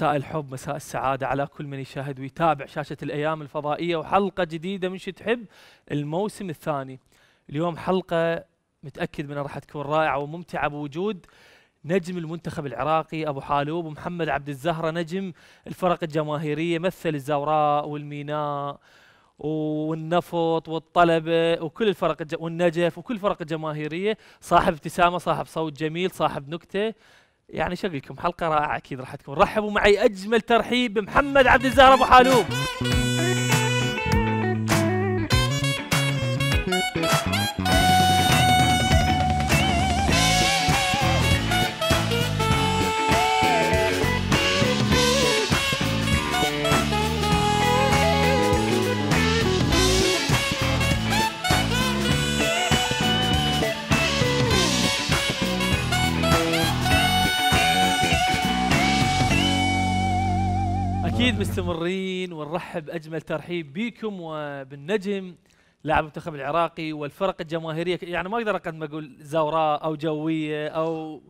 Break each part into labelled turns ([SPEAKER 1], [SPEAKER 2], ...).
[SPEAKER 1] مساء الحب مساء السعادة على كل من يشاهد ويتابع شاشة الأيام الفضائية وحلقة جديدة من شو تحب الموسم الثاني اليوم حلقة متأكد منها راح تكون رائعة وممتعة بوجود نجم المنتخب العراقي أبو حالوب ومحمد عبد الزهرة نجم الفرق الجماهيرية مثل الزوراء والميناء والنفط والطلبه وكل الفرق والنجف وكل الفرق الجماهيريه صاحب ابتسامه صاحب صوت جميل صاحب نكته يعني لكم حلقه رائعه اكيد راح تكون رحبوا معي اجمل ترحيب بمحمد عبد الزهر ابو حالوم اكيد مستمرين ونرحب اجمل ترحيب بكم وبالنجم لاعب المنتخب العراقي والفرق الجماهيريه يعني ما اقدر اقدم اقول زوراء او جويه او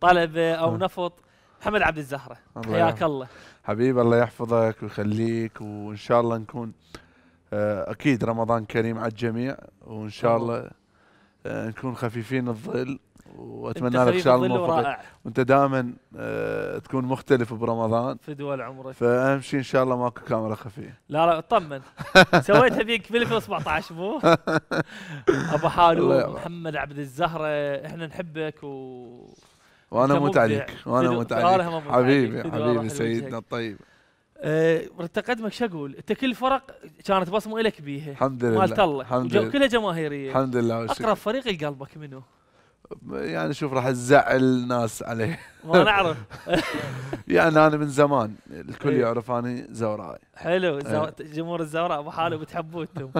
[SPEAKER 1] طلبه او نعم. نفط محمد عبد الزهره حياك الله
[SPEAKER 2] حبيبي الله يحفظك ويخليك وان شاء الله نكون آه، اكيد رمضان كريم على الجميع وان شاء الله آه، نكون خفيفين الظل واتمنى لك ان شاء الله موفق وانت دائما آه، تكون مختلف برمضان في دول عمرك فاهم شيء ان شاء الله ماكو كاميرا خفيه لا لا اطمن سويتها فيك
[SPEAKER 1] في 2017 مو ابو حالو محمد عبد الزهره احنا نحبك و وانا اموت عليك وانا اموت عليك حبيبي حبيبي سيدنا الطيب آه، تقدمك شو اقول؟ انت كل فرق كانت بصمه لك بيها الحمد لله مالت الله كلها جماهيريه الحمد لله وشكرا. اقرب فريق لقلبك منو؟
[SPEAKER 2] يعني شوف راح تزعل ناس عليه ما نعرف يعني انا من زمان الكل إيه. يعرف اني زورائي حلو إيه. زو...
[SPEAKER 1] جمهور الزوراء ابو حاله بتحبوه انتم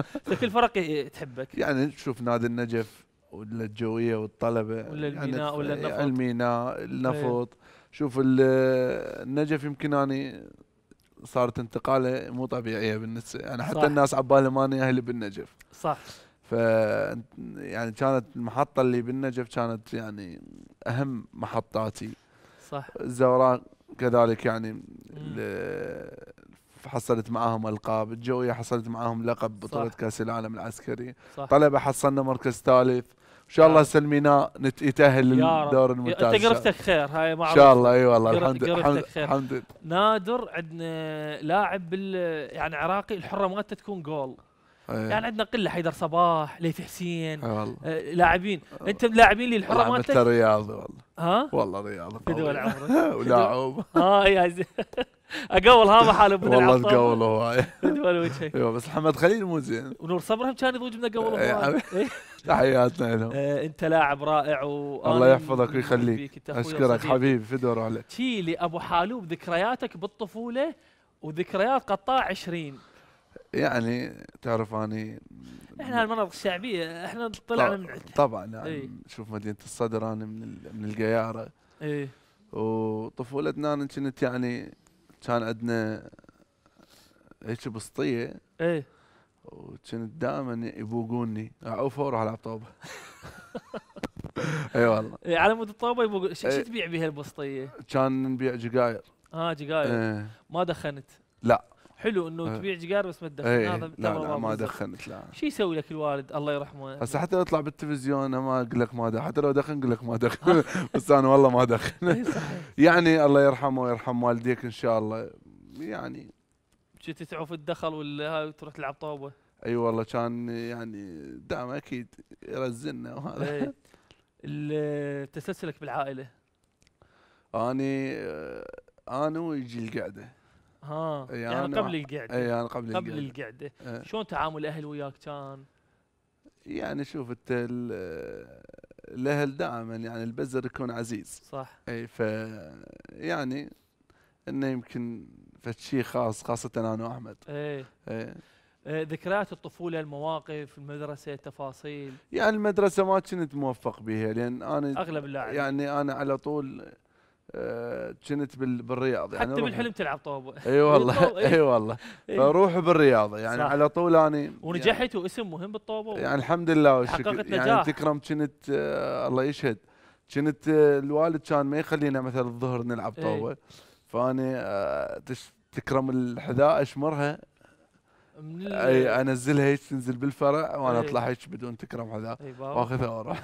[SPEAKER 1] كل فرق تحبك
[SPEAKER 2] يعني شوف نادي النجف ولا الجويه والطلبه ولا يعني الميناء يعني ولا النفط الميناء إيه. النفط شوف النجف يمكن اني صارت انتقاله مو طبيعيه بالنسبه يعني حتى صح. الناس عبالي ماني اهلي بالنجف صح ف يعني كانت المحطه اللي بالنجف كانت يعني اهم محطاتي صح الزوراء كذلك يعني حصلت معاهم القاب الجويه حصلت معاهم لقب بطوله كاس العالم العسكري صح. طلبه حصلنا مركز ثالث ان شاء الله آه. سلمينا يتاهل للدور الممتاز انت قرفتك خير هاي معروف ان شاء الله اي والله الحمد لله الحمد لله
[SPEAKER 1] نادر عندنا لاعب يعني عراقي الحره مالته تكون جول أيه. يعني عندنا قله حيدر صباح ليث حسين أيه آه لاعبين انت لاعبين لي الحره مالتك انت رياضي والله ها والله رياضي طول عمرك ولاعب اه يا زين اقول هذا حاله بدل والله تقول
[SPEAKER 2] هواي ايوه بس محمد
[SPEAKER 1] خليل مو زين ونور صبرهم كان يضوج من اقوله هواي إيه. تحياتنا لهم آه، انت لاعب رائع الله يحفظك ويخليك اشكرك حبيبي دور عليك لي ابو حالوب ذكرياتك بالطفوله وذكريات قطاع 20 يعني
[SPEAKER 2] تعرف اني
[SPEAKER 1] احنا المناطق الشعبيه احنا طلعنا من طبعا يعني إيه.
[SPEAKER 2] شوف مدينه الصدر انا من من القياره ايه وطفولتنا انا كنت يعني كان عندنا هيك بسطيه ايه وكنت دائما يبوقوني اعوفه واروح العب طوبه اي والله
[SPEAKER 1] إيه، على مود الطوبه يبوق شو إيه. تبيع بها البسطيه؟
[SPEAKER 2] كان نبيع جقاير
[SPEAKER 1] اه جقاير إيه. ما دخنت لا حلو انه آه. تبيع جيجار بس ما تدخن إيه. هذا لا لا ما دخنت لا شو يسوي لك الوالد الله يرحمه هسه حتى
[SPEAKER 2] لو اطلع بالتلفزيون انا ما اقول لك ما دخن حتى لو دخن اقول لك ما دخن بس انا والله ما دخن إيه، يعني الله يرحمه ويرحم والديك ان شاء الله
[SPEAKER 1] يعني شو تعوف الدخل ولا هاي تروح تلعب طوبه اي
[SPEAKER 2] أيوة والله كان يعني دعم اكيد يرزلنا وهذا
[SPEAKER 1] إيه. تسلسلك بالعائله
[SPEAKER 2] اني آه، انا ويجي القعده ها يعني, يعني قبل القعده اي يعني قبل قبل
[SPEAKER 1] القعده شلون تعامل الاهل وياك كان؟
[SPEAKER 2] يعني شوف انت الاهل دائما يعني البزر يكون عزيز صح اي ف يعني انه يمكن فشي خاص خاصه انا واحمد اي اي
[SPEAKER 1] ذكريات الطفولة المواقف المدرسة التفاصيل
[SPEAKER 2] يعني المدرسة ما كنت موفق بها لأن أنا أغلب اللاعبين يعني أنا على طول آه، كنت بالرياض يعني حتى بالحلم تلعب طوب اي والله اي والله فروح بالرياض يعني صح. على طول اني ونجحت
[SPEAKER 1] يعني واسم مهم بالطوبه يعني الحمد لله والشكر يعني تكرم
[SPEAKER 2] كنت آه الله يشهد كنت آه الوالد كان ما يخلينا مثلا الظهر نلعب طوبه ايه. فاني آه تكرم الحذاء اشمرها اي انزلها هيك تنزل بالفرع وانا اطلع هيك بدون تكرم حذاء واخذها واروح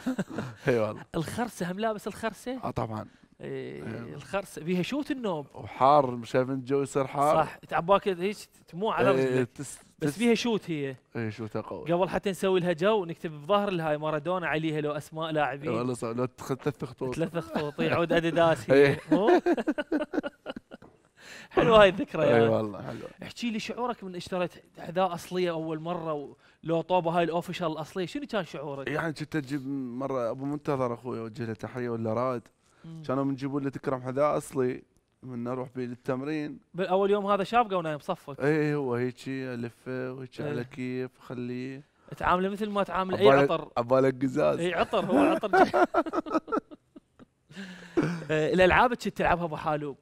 [SPEAKER 2] اي والله
[SPEAKER 1] الخرسه هم لابس الخرسه؟ اه طبعا إيه الخرس بيها شوت النوب
[SPEAKER 2] وحار شايف الجو يصير حار صح
[SPEAKER 1] تعب هيك تمو على إيه، رجلك إيه تس بس فيها
[SPEAKER 2] شوت هي اي شوتها قوي
[SPEAKER 1] قبل حتى نسوي لها جو نكتب بظهر الهاي مارادونا عليها لو اسماء لاعبين والله
[SPEAKER 2] صح لو ثلاث خطوط ثلاث خطوط يعود اديداس هي إيه. مو
[SPEAKER 1] حلوه هاي الذكرى يعني. اي والله حلوه احكي لي شعورك من اشتريت حذاء اصليه اول مره ولو طوبه هاي الاوفيشال الاصليه شنو كان شعورك؟ يعني
[SPEAKER 2] كنت اجيب مره ابو منتظر اخوي اوجه له تحيه ولا راد كانوا بنجيبوا له تكرم حذاء اصلي من نروح به للتمرين
[SPEAKER 1] بالاول يوم هذا شابقه ونايم صفك
[SPEAKER 2] اي إيه، هو هيجي الفه وهيجي إيه. على
[SPEAKER 1] كيف خليه تعامله مثل ما تعامل اي عطر عبالك قزاز اي عطر هو عطر إيه، الالعاب كنت تلعبها ابو حالوب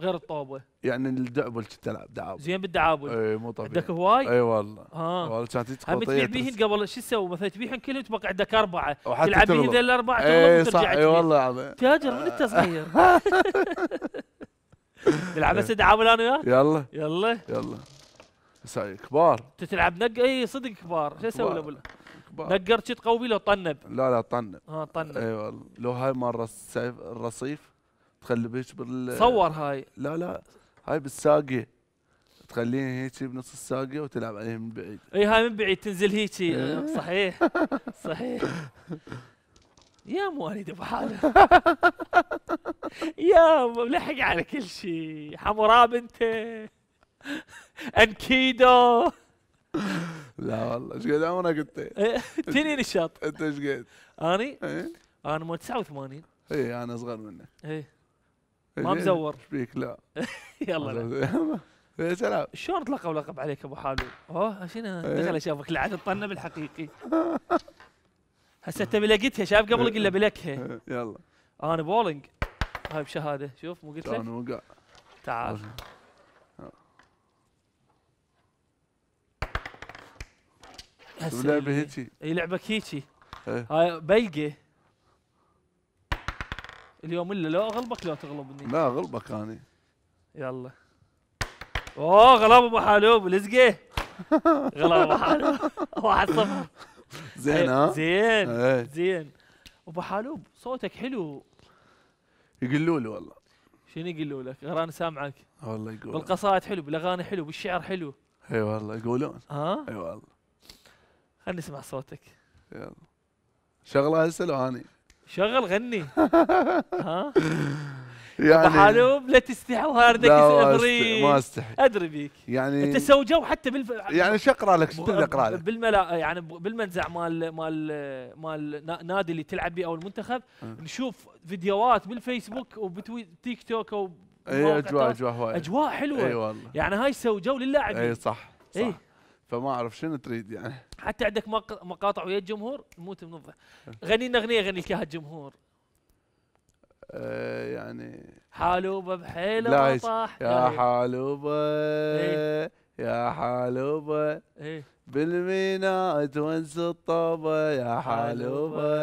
[SPEAKER 1] غير الطوبه
[SPEAKER 2] يعني الدعبل كنت تلعب دعابل زين بالدعابل اي مو طبيعي عندك هواي؟ اي والله ها والله كانت تدخل تبيع بيهن
[SPEAKER 1] قبل شو تسوي مثلا تبيعهن كلهم تبقى عندك اربعه تلعب بيهن ذي الاربعه اي صح اي والله
[SPEAKER 2] العظيم تاجر من انت صغير
[SPEAKER 1] نلعب هسه دعابل انا وياك؟ يلا
[SPEAKER 2] يلا يلا هسه كبار
[SPEAKER 1] انت تلعب نق اي صدق كبار شو اسوي له نقر
[SPEAKER 2] تقوي لو طنب لا لا طنب
[SPEAKER 1] اه طنب اي
[SPEAKER 2] والله لو هاي مره الرصيف تخلي هيك بال صور هاي لا لا هاي بالساقية تخليها هيك بنص الساقية وتلعب عليها من بعيد
[SPEAKER 1] اي هاي من بعيد تنزل هيك إيه. صحيح صحيح يا مواليد ابو حاله يا ملحق على كل شيء حمراب انت انكيدو
[SPEAKER 2] لا والله ايش قد عمرك انت؟ تني نشاط انت ايش قد؟ اني؟ إيه. انا مال
[SPEAKER 1] 89
[SPEAKER 2] اي انا اصغر منك اي
[SPEAKER 1] ما مزور ايش
[SPEAKER 2] بيك لا يلا لا
[SPEAKER 1] يا إيه، سلام شلون اطلقوا لقب عليك ابو حالو؟ اوه شنو إيه. دخل اشوفك لعاد الطنب الحقيقي هسه انت بلقيتها شاف قبل له إيه. بلكها يلا انا بولينج هاي بشهاده شوف مو قلت لك وقع تعال لعبه هيجي اي لعبك هيجي هاي بلقه اليوم الا لو اغلبك لو تغلبني لا
[SPEAKER 2] اغلبك انا
[SPEAKER 1] يلا اوه غلاب ابو حالوب لزقه غلاب ابو حالوب واحد صفر زين ها زين إيه. زين ابو حالوب صوتك حلو
[SPEAKER 2] يقولوا لي والله
[SPEAKER 1] شنو يقولوا لك؟ انا سامعك
[SPEAKER 2] والله يقول بالقصائد
[SPEAKER 1] حلو بالاغاني حلو بالشعر حلو
[SPEAKER 2] اي والله يقولون ها؟ اي والله
[SPEAKER 1] خلني نسمع صوتك
[SPEAKER 2] يلا شغله هسه لو اني
[SPEAKER 1] شغل غني ها يعني حلوب لا تستحي وهاردك ادري ما استحي ادري بيك يعني انت سوي جو حتى بالف... يعني شو اقرا لك؟ شو بدي اقرا لك؟ بالملا يعني بالمنزع مال مال مال نادي اللي تلعب بيه او المنتخب أه. نشوف فيديوهات بالفيسبوك وبتيك توك او اي اجواء اجواء هواي اجواء حلوه اي والله يعني هاي سوي جو للاعبين اي صح صح اي
[SPEAKER 2] فما اعرف شنو تريد يعني
[SPEAKER 1] حتى عندك مقاطع ويا الجمهور نموت من الضحك غني لنا اغنيه غني لك اياها الجمهور
[SPEAKER 2] آه، يعني
[SPEAKER 1] حالوبه بحيله طاح يا إيه.
[SPEAKER 2] حالوبه إيه. يا حالوبه إيه. بالميناء تونس الطوبة يا حالوبة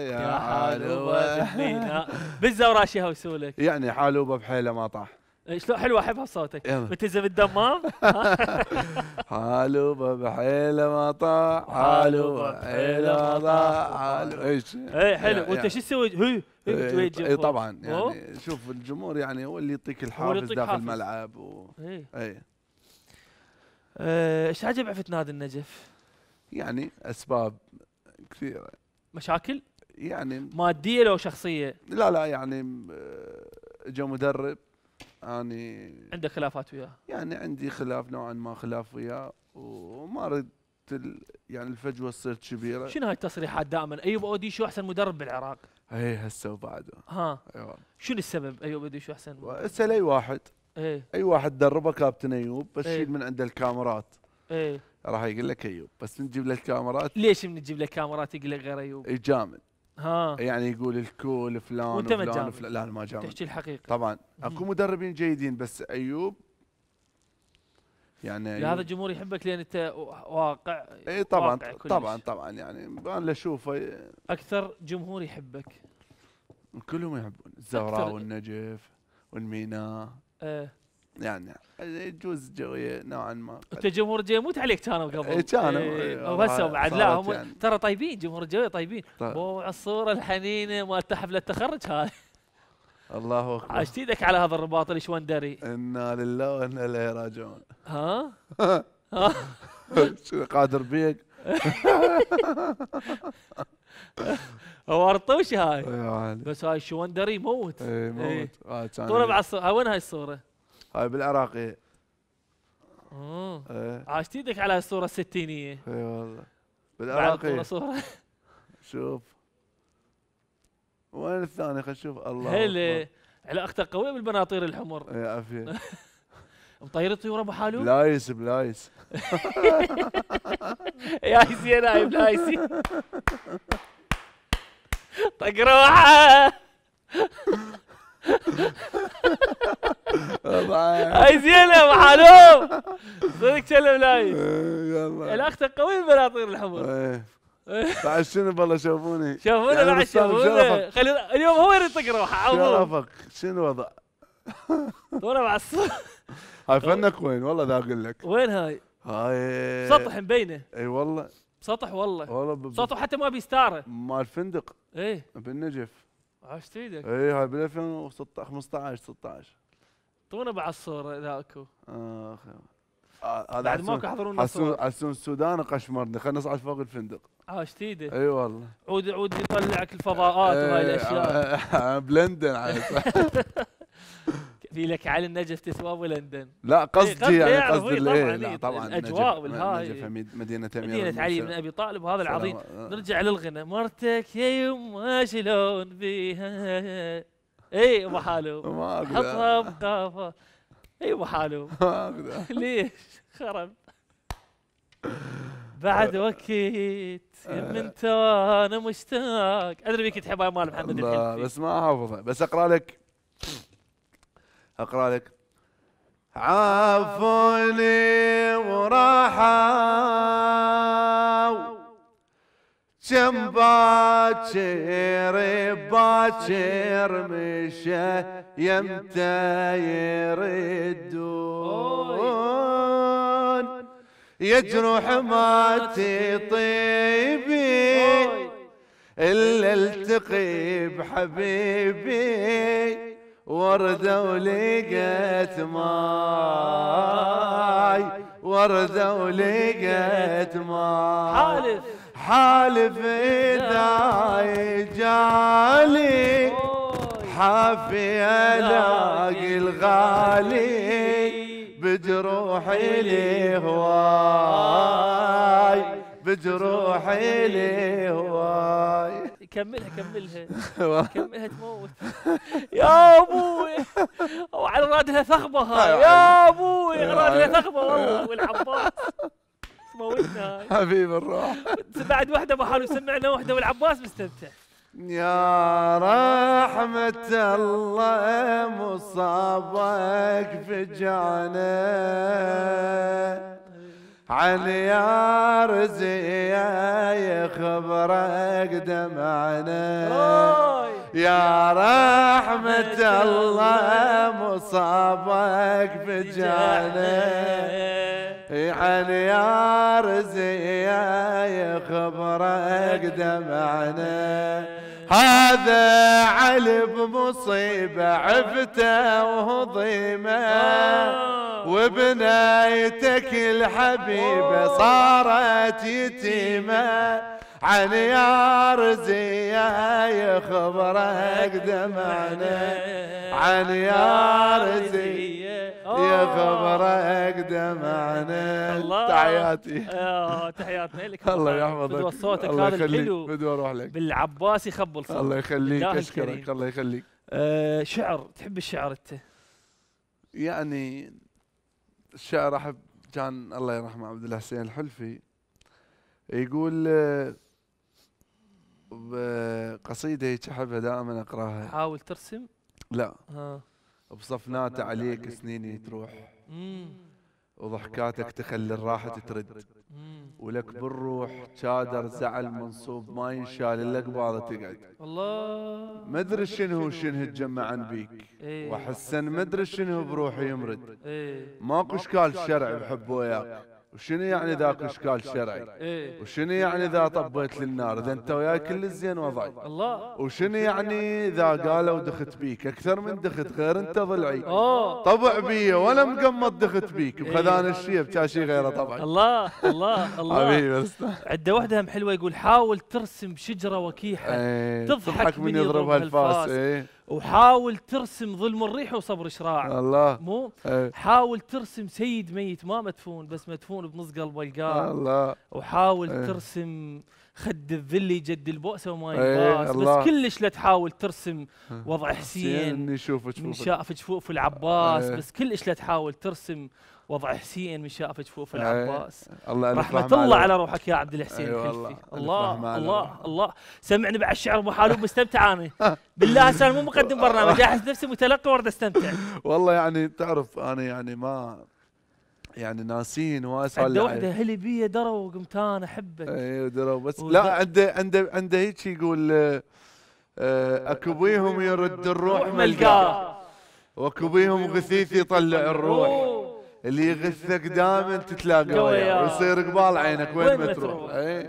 [SPEAKER 2] يا حالوبة بالميناء بالزورة شيها وسولك يعني حالوبة بحيلة ما طاح
[SPEAKER 1] شلون حلو احبها صوتك متزه بالدمام
[SPEAKER 2] حالو بحيله ما طاع حالو بحيله ما طاع حالو ايش اي حلو وانت شو تسوي اي إيه، طبعا يعني شوف الجمهور يعني هو اللي يعطيك الحافز داخل الملعب و... اي إيه.
[SPEAKER 1] آه، ايش عجب عفت نادي النجف؟
[SPEAKER 2] يعني اسباب كثيره مشاكل؟ يعني ماديه لو شخصيه؟ لا لا يعني آه، جو مدرب اني عندك خلافات وياه؟ يعني عندي خلاف نوعا ما خلاف وياه وما اريد يعني الفجوه تصير كبيره شنو
[SPEAKER 1] هاي التصريحات دائما ايوب اوديشو احسن مدرب بالعراق
[SPEAKER 2] اي هسه وبعده
[SPEAKER 1] ها ايوه شنو السبب ايوب اوديشو احسن اسال اي
[SPEAKER 2] واحد أي. اي واحد دربه كابتن ايوب بس شيل إيه. من عنده الكاميرات ايه راح يقول لك ايوب بس نجيب له الكاميرات
[SPEAKER 1] ليش بنجيب له كاميرات يقول لك غير ايوب؟
[SPEAKER 2] إيه، جامد ها يعني يقول الكول فلان وانت ما وفلان, وفلان لا ما جامل تحكي الحقيقه طبعا اكو مدربين جيدين بس ايوب يعني هذا
[SPEAKER 1] الجمهور يحبك لان انت واقع اي طبعا واقع طبعا
[SPEAKER 2] طبعا يعني انا اشوفه اكثر
[SPEAKER 1] جمهور يحبك
[SPEAKER 2] كلهم يحبون الزهراء والنجف والميناء
[SPEAKER 1] ايه يعني يجوز جوية نوعا ما انت جمهور الجوية مو عليك كانوا قبل كانوا بس بعد لا هم يعني. ترى طيبين جمهور الجوية طيبين طيب. الصورة الحنينة مالت حفلة التخرج هاي
[SPEAKER 2] الله اكبر عشت ايدك على هذا الرباط الشوندري انا لله وانا اليه راجعون
[SPEAKER 1] ها؟ ها؟ قادر بيك ورطوش هاي بس هاي الشوندري يموت اي موت طول إيه، إيه. آه، بعد وين هاي الصوره؟ هاي آه، بالعراقي اه عاشت ايدك على الصوره الستينيه اي والله بالعراقي صوره
[SPEAKER 2] شوف وين الثاني خلينا نشوف الله هلا
[SPEAKER 1] علاقتك قويه بالبناطير الحمر اي عافيه مطير الطيور ابو حالو؟
[SPEAKER 2] بلايس بلايس يايس يا نايم لايس
[SPEAKER 1] طق روحه اي يا حلو صدق تكلم لايف إيه،
[SPEAKER 2] يلا الاخت
[SPEAKER 1] قوي الحمر إيه. إيه. بعد
[SPEAKER 2] شنو والله شافوني شافوني يعني بعد شافوني
[SPEAKER 1] خلي اليوم هو يطق روحه شرفك شنو وضع؟ ورا مع هاي فنك
[SPEAKER 2] وين والله ذا اقول لك وين هاي؟ هاي سطح مبينه اي والله
[SPEAKER 1] سطح والله والله سطح حتى ما بيستاره مال
[SPEAKER 2] فندق ايه بالنجف
[SPEAKER 1] عشت ايدك اي
[SPEAKER 2] هاي بال 2015 16
[SPEAKER 1] طونا بعد الصوره اذا اكو اخ
[SPEAKER 2] آه، آه، هذا بعد ماكو يحضرون الصوره عسون السودان قشمرني خلينا نصعد فوق الفندق عشت ايدك اي والله عود عود يطلعك الفضاءات وهاي الاشياء آه، بلندن عاد
[SPEAKER 1] في لك علي النجف تثواب ولندن لا إيه، قصدي يعني قصدي يعني طبعا, إيه لا طبعا الاجواء والهاي
[SPEAKER 2] مدينه مدينه علي بن ابي طالب وهذا العظيم آه. نرجع
[SPEAKER 1] للغنى مرتك يا يما شلون بيها اي ابو حالو حطها بقافه اي ابو حالو ليش خرب بعد آه. وكيت آه. من انا مشتاق ادري بيك تحبها مال محمد الحين بس ما
[SPEAKER 2] حافظها بس اقرا لك أقرأ لك عافوني وراحوا كم باكر باكر مشى يمتى يردون يا جروح ما تطيبي الا التقي بحبيبي وردة ولقيت ماي وردة ولقيت ماي حالف حالف إذا جالي حافي ألاقي الغالي بجروحي لهواي بجروحي
[SPEAKER 1] لهواي كملها كملها كملها تموت يا ابوي وعلى رادها ثغبه هاي يا ابوي رادها ثغبه والله والعباس تموتنا حبيب الروح بعد واحده بحاله سمعنا واحده والعباس مستمتع
[SPEAKER 2] يا رحمة الله مصابك في جانب يا خبرك دمعنا يا رحمة الله مصابك بجانا عن يا خبرك دمعنا هذا علي بمصيبة عفته وهضيمه وبنايتك الحبيبة صارت يتيمة عن يا رزية يخبرك دمعنا عن يا رزية يا خبرك دمعنا تحياتي
[SPEAKER 1] آه، تحياتنا لك الله يحفظك بدو صوتك هذا الحلو بدو اروح لك بالعباسي خبل صوتك الله يخليك اشكرك الله يخليك آه، شعر تحب الشعر انت
[SPEAKER 2] يعني الشاعر احب كان الله يرحمه عبد الحسين الحلفي يقول بقصيده هيك احبها دائما اقراها حاول ترسم؟ لا ها آه. بصفناته عليك سنيني تروح مم. وضحكاتك تخلي الراحة ترد ولك بالروح شادر زعل منصوب ما ينشال لك بعضه تقعد
[SPEAKER 1] الله
[SPEAKER 2] ما ادري شنو شنو تجمع عن بيك إيه. واحسن ما ادري شنو بروحي يمرد إيه. ماكو اشكال شرعي بحبه وياك وشنو يعني, يعني ذاك اشكال شرعي؟ إيه؟ وشنو يعني, يعني اذا طبيت للنار؟ اذا انت وياي كل الزين وضعي الله وشنو يعني, يعني اذا قالوا دخت بيك؟ اكثر من دخت غير انت ضلعي
[SPEAKER 1] طبع بي ولا مقمط دخت بيك بخذان الشيب إيه. شي غيره طبعا الله الله الله حبيبي عنده وحده حلوه يقول حاول ترسم شجره وكيحه إيه. تضحك من يضربها الفاس. إيه. وحاول ترسم ظلم الريح وصبر شراع الله مو أيه. حاول ترسم سيد ميت ما مدفون بس مدفون بنص قلبه القاع الله وحاول أيه. ترسم خد الذل يجد البؤسة وما يباس بس كلش لا تحاول ترسم وضع حسين, حسين يشوف جفوف من شاف جفوف العباس بس كلش لا تحاول ترسم وضع حسين من شاف جفوف إيه. العباس الله رحمة الله على روحك يا عبد الحسين أيوة الله الله الله, الله سمعني بعد الشعر ابو حالوب مستمتع انا بالله انا مو مقدم برنامج احس نفسي متلقي وارد استمتع
[SPEAKER 2] والله يعني تعرف انا يعني ما يعني ناسين واسال عنده يعني. وحده
[SPEAKER 1] هلي بيا درو وقمت انا احبك اي درو بس لا
[SPEAKER 2] عنده عنده عنده هيك يقول آه، آه، اكو بيهم يرد الروح ملقاه واكو بيهم غثيث يطلع الروح اللي يغثك دائما تتلاقى وياه ويصير قبال عينك وين ما تروح إيه؟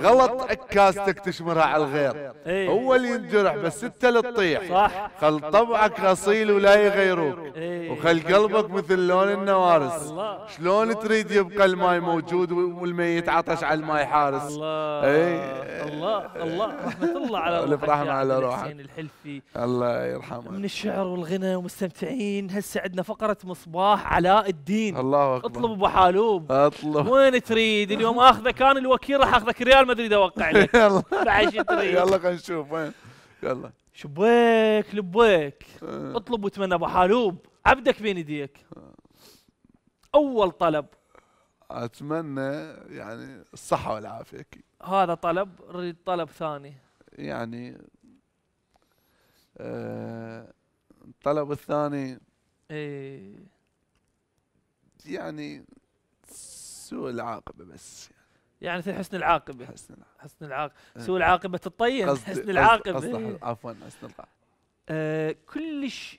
[SPEAKER 2] غلط عكاستك تشمرها على الغير ايه هو اللي ينجرح بس انت اللي تطيح صح خل طبعك اصيل ولا يغيروك ايه وخل قلبك مثل لون النوارس شلون تريد يبقى الماي موجود والميت عطش على الماي حارس الله ايه
[SPEAKER 1] الله الله رحمه الله على روحك رحمه على روحك حسين الحلفي الله يرحمه من الشعر والغنى ومستمتعين هسه عندنا فقره مصباح علاء الدين الدين الله اكبر اطلب ابو حالوب اطلب وين تريد اليوم اخذك انا الوكيل راح اخذك ريال مدريد اوقع لك بعد تريد يلا خلينا نشوف وين يلا شبيك لبيك آه. اطلب وتمنى ابو حالوب عبدك بين يديك آه. اول طلب اتمنى يعني
[SPEAKER 2] الصحه والعافيه اكيد
[SPEAKER 1] هذا طلب نريد طلب ثاني
[SPEAKER 2] يعني آه، الطلب الثاني ايه يعني سوء العاقبه بس
[SPEAKER 1] يعني في حسن العاقبه حسن العاقبه حسن العاقبه إيه. سوء العاقبه تطين حسن العاقبه إيه.
[SPEAKER 2] عفوا حسن العاقبه
[SPEAKER 1] آه كلش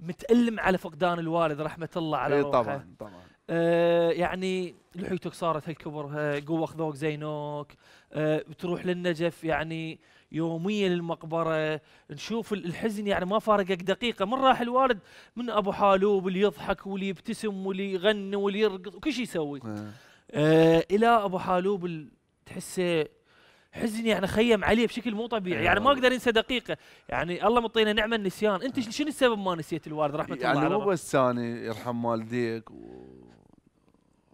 [SPEAKER 1] متألم على فقدان الوالد رحمة الله على إيه، طبعا طبعا آه، يعني لحيتك صارت هالكبر آه، قوة خذوك زينوك آه، بتروح للنجف يعني يوميا للمقبره نشوف الحزن يعني ما فارقك دقيقه من راح الوالد من ابو حالوب اللي يضحك واللي يبتسم واللي يغني واللي يرقص وكل شيء يسوي آه. آه الى ابو حالوب تحسه حزن يعني خيم عليه بشكل مو طبيعي آه. يعني ما اقدر انسى دقيقه يعني الله مطينا نعمه النسيان انت آه. شنو السبب ما نسيت الوالد رحمه يعني الله يعني مو
[SPEAKER 2] بس انا يرحم والديك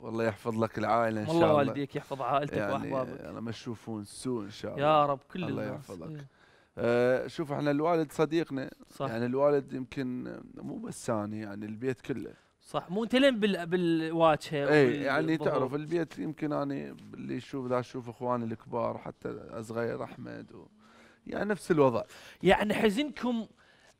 [SPEAKER 2] والله يحفظ لك العائله ان شاء الله والله والديك يحفظ عائلتك يعني واحبابك انا ما تشوفون سوء ان شاء الله يا رب كل الله الناس يحفظك إيه. آه شوف احنا الوالد صديقنا صح. يعني الوالد يمكن مو بس ثاني يعني البيت كله
[SPEAKER 1] صح مو انت لين بالواجهه اي يعني تعرف
[SPEAKER 2] البيت يمكن انا اللي اشوف ذا اشوف اخواني الكبار حتى الصغير احمد و...
[SPEAKER 1] يعني نفس الوضع يعني حزنكم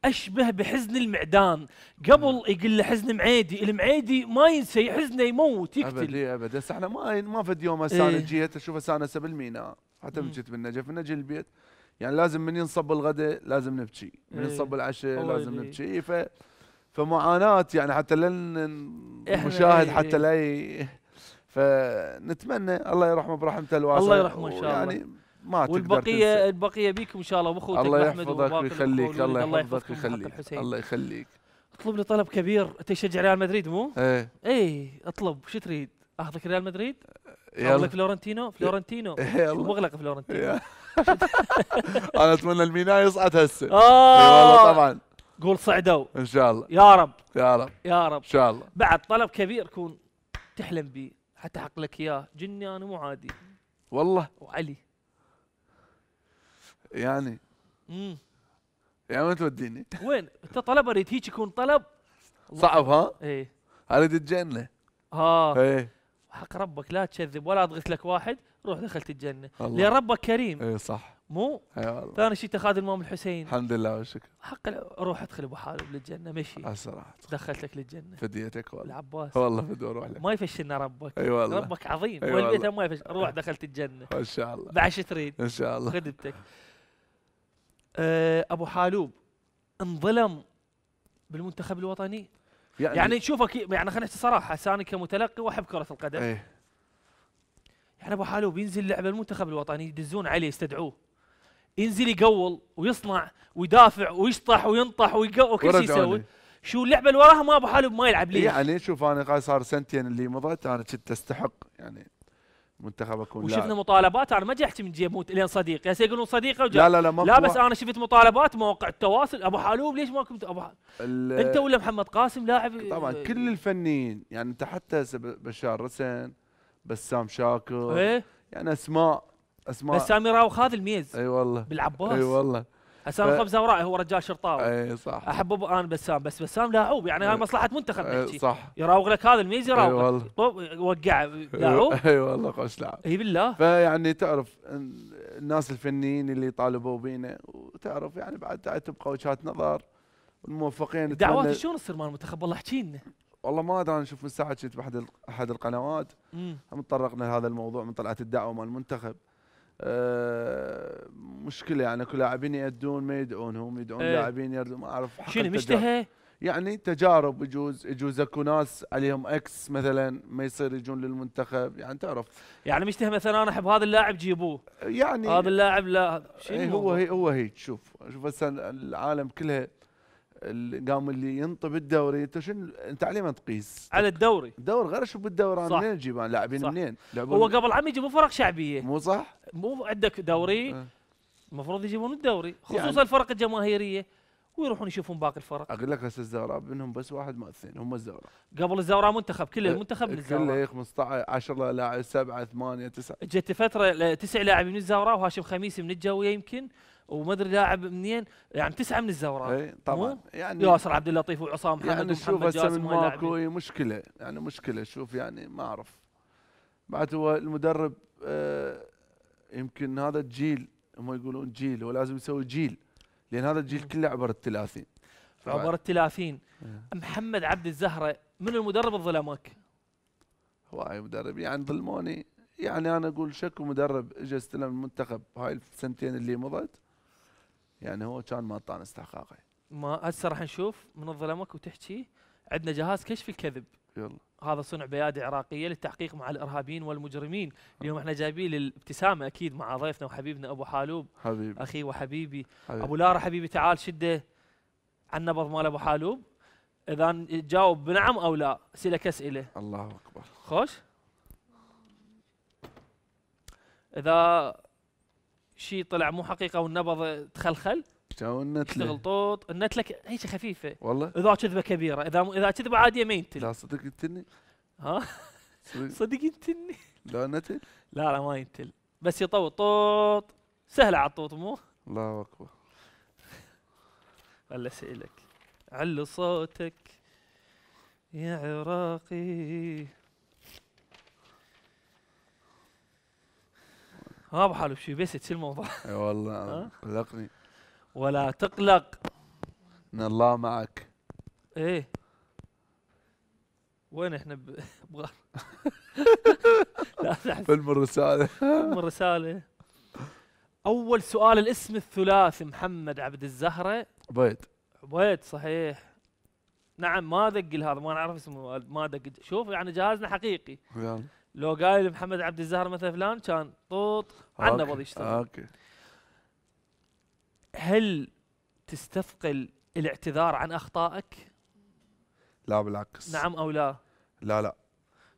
[SPEAKER 1] اشبه بحزن المعدان قبل نعم. يقول له حزن معيدي المعيدي ما ينسى حزنه يموت يقتل ابدا
[SPEAKER 2] ابدا بس احنا ما ما فد يوم اسانه انا جيت اشوف اسانه انا بالميناء حتى من جيت من النجف من اجل البيت يعني لازم من ينصب الغداء لازم نبكي من إيه. ينصب العشاء لازم نبكي ف فمعاناه يعني حتى لن المشاهد حتى إيه. لا فنتمنى الله يرحمه برحمته الواسعه الله يرحمه ان شاء الله يعني ما والبقيه تنسى.
[SPEAKER 1] البقيه بيكم ان شاء الله واخوتك الله يحفظك ويخليك الله يحفظك ويخليك الله يخليك اطلب لي طلب كبير انت تشجع ريال مدريد مو؟ ايه ايه اطلب شو تريد؟ اخذك ريال مدريد؟ يلا فلورنتينو فلورنتينو مغلق فلورنتينو
[SPEAKER 2] انا اتمنى الميناء يصعد هسه اه والله طبعا قول صعدوا ان شاء الله يا رب يا رب يا رب ان شاء الله
[SPEAKER 1] بعد طلب كبير كون تحلم به حتى حق لك اياه جني انا مو عادي والله وعلي يعني امم
[SPEAKER 2] يعني وين توديني؟
[SPEAKER 1] وين؟ انت طلب اريد هيك يكون طلب
[SPEAKER 2] صعب ها؟ ايه اريد الجنه
[SPEAKER 1] اه ايه حق ربك لا تكذب ولا اضغط لك واحد روح دخلت الجنه الله. لان ربك كريم ايه صح مو اي والله ثاني شيء تخاذ الامام الحسين الحمد لله والشكر حق روح ادخل ابو حالب للجنه مشي الصراحه دخلت لك للجنه فديتك والله العباس والله فدي روح لك ما يفشلنا ربك اي والله ربك عظيم والبيت والله. ما يفشل روح دخلت الجنه ان شاء الله بعد شو تريد ان شاء الله خدمتك آه، ابو حالوب انظلم بالمنتخب الوطني يعني, يعني نشوفك يعني خلينا نحكي صراحه ساني انا كمتلقي واحب كره القدم ايه يعني ابو حالوب ينزل لعبه المنتخب الوطني يدزون عليه يستدعوه ينزل يقول ويصنع ويدافع ويشطح وينطح وكل شيء يسوي شو اللعبه اللي وراها ما ابو حالوب ما يلعب ليش؟ يعني
[SPEAKER 2] شوف انا صار سنتين اللي مضت انا كنت استحق
[SPEAKER 1] يعني منتخب اكون وشفنا مطالبات انا ما جحت من جيموت لين صديق هسه يقولون صديقه لا لا لا لا بس انا شفت مطالبات مواقع التواصل ابو حالوب ليش ما كنت ابو انت ولا محمد قاسم لاعب طبعا كل
[SPEAKER 2] الفنيين يعني انت حتى بشار رسن بسام شاكر ايه
[SPEAKER 1] يعني اسماء اسماء بسام يراوغ هذا الميز
[SPEAKER 2] اي أيوة والله بالعباس اي أيوة والله
[SPEAKER 1] حسام ف... خمسه وراي هو رجال شرطاوي اي صح احب انا بسام بس بسام لاعوب يعني هاي مصلحه منتخب نحكي صح يراوغ لك هذا الميز يراوغ اي والله وقع لاعوب اي والله خوش لاعب
[SPEAKER 2] اي بالله فيعني تعرف الناس الفنيين اللي طالبوا بينا وتعرف يعني بعد تبقى وجهات نظر الموفقين دعوات شلون
[SPEAKER 1] تصير مال المنتخب والله احكي لنا
[SPEAKER 2] والله ما ادري انا اشوف من ساعه كنت باحد احد القنوات هم تطرقنا لهذا الموضوع من طلعت الدعوه مال المنتخب آه، مشكله يعني اكو لاعبين يادون ما يدعونهم يدعون ايه لاعبين يردون ما اعرف شنو مشتهى؟ يعني تجارب يجوز يجوز اكو ناس عليهم اكس مثلا ما يصير يجون للمنتخب
[SPEAKER 1] يعني تعرف يعني مشتهى مثلا انا احب هذا اللاعب جيبوه يعني هذا اللاعب لا
[SPEAKER 2] إيه، شنو هو هي هو هيك شوف شوف هسه العالم كلها قام اللي ينطي بالدوري انت شنو انت على ما تقيس على الدوري الدوري غير شو بالدوري منين نجيب لاعبين
[SPEAKER 1] منين هو قبل عام يجيبوا فرق شعبيه مو صح مو عندك دوري المفروض آه. يجيبون الدوري يعني خصوصا يعني الفرق الجماهيريه ويروحون يشوفون باقي الفرق اقول لك هسه الزوراء
[SPEAKER 2] منهم بس واحد ما اثنين هم الزوراء قبل الزوراء منتخب كل المنتخب للزوراء كله 15 آه، 10
[SPEAKER 1] لاعب 7 8 9 جت فتره تسع لاعبين من الزوراء وهاشم خميس من الجويه يمكن وما ادري لاعب منين يعني تسعه من الزوراء اي طبعا يعني ياسر عبد اللطيف وعصام محمد يعني شوف هسه ماكو
[SPEAKER 2] إيه، مشكله يعني مشكله شوف يعني ما اعرف بعد هو المدرب آه يمكن هذا الجيل هم يقولون جيل هو لازم يسوي جيل لان هذا الجيل كله عبر ال عبر
[SPEAKER 1] ال إيه. محمد عبد الزهره من المدرب ظلمك؟ اي مدرب يعني ظلموني
[SPEAKER 2] يعني انا اقول شكو مدرب اجى استلم المنتخب هاي السنتين اللي مضت يعني هو كان ما طان استحقاقه
[SPEAKER 1] ما هسه راح نشوف من ظلمك وتحكي عندنا جهاز كشف الكذب يلا هذا صنع بيادي عراقيه للتحقيق مع الارهابيين والمجرمين اليوم احنا جايبين الابتسامه اكيد مع ضيفنا وحبيبنا ابو حالوب حبيبي اخي وحبيبي حبيبي. ابو لارا حبيبي تعال شده عن النبض مال ابو حالوب اذا جاوب بنعم او لا اسالك اسئله الله اكبر خوش اذا شيء طلع مو حقيقه والنبض تخلخل شو النت يشتغل طوط النت لك هيك خفيفه والله اذا كذبه كبيره اذا اذا كذبه عاديه ما ينتل لا صدق ينتلني ها صدق ينتلني لا نتل لا لا ما ينتل بس يطوط طوط سهله على الطوط مو
[SPEAKER 2] الله اكبر
[SPEAKER 1] خل اسالك عل صوتك يا عراقي ما بحاله بشي بس تشيل الموضوع اي والله
[SPEAKER 2] قلقني ولا تقلق ان الله معك
[SPEAKER 1] ايه وين احنا بغار لا تحس فيلم الرساله فيلم الرساله اول سؤال الاسم الثلاثي محمد عبد الزهره عبيد عبيد صحيح نعم ما دق هذا ما نعرف اسمه ما دق شوف يعني جهازنا حقيقي يلا لو قايل محمد عبد الزهر مثلا فلان كان طوط عنا بض يشتغل اوكي هل تستثقل الاعتذار عن اخطائك؟
[SPEAKER 2] لا بالعكس نعم او لا؟ لا لا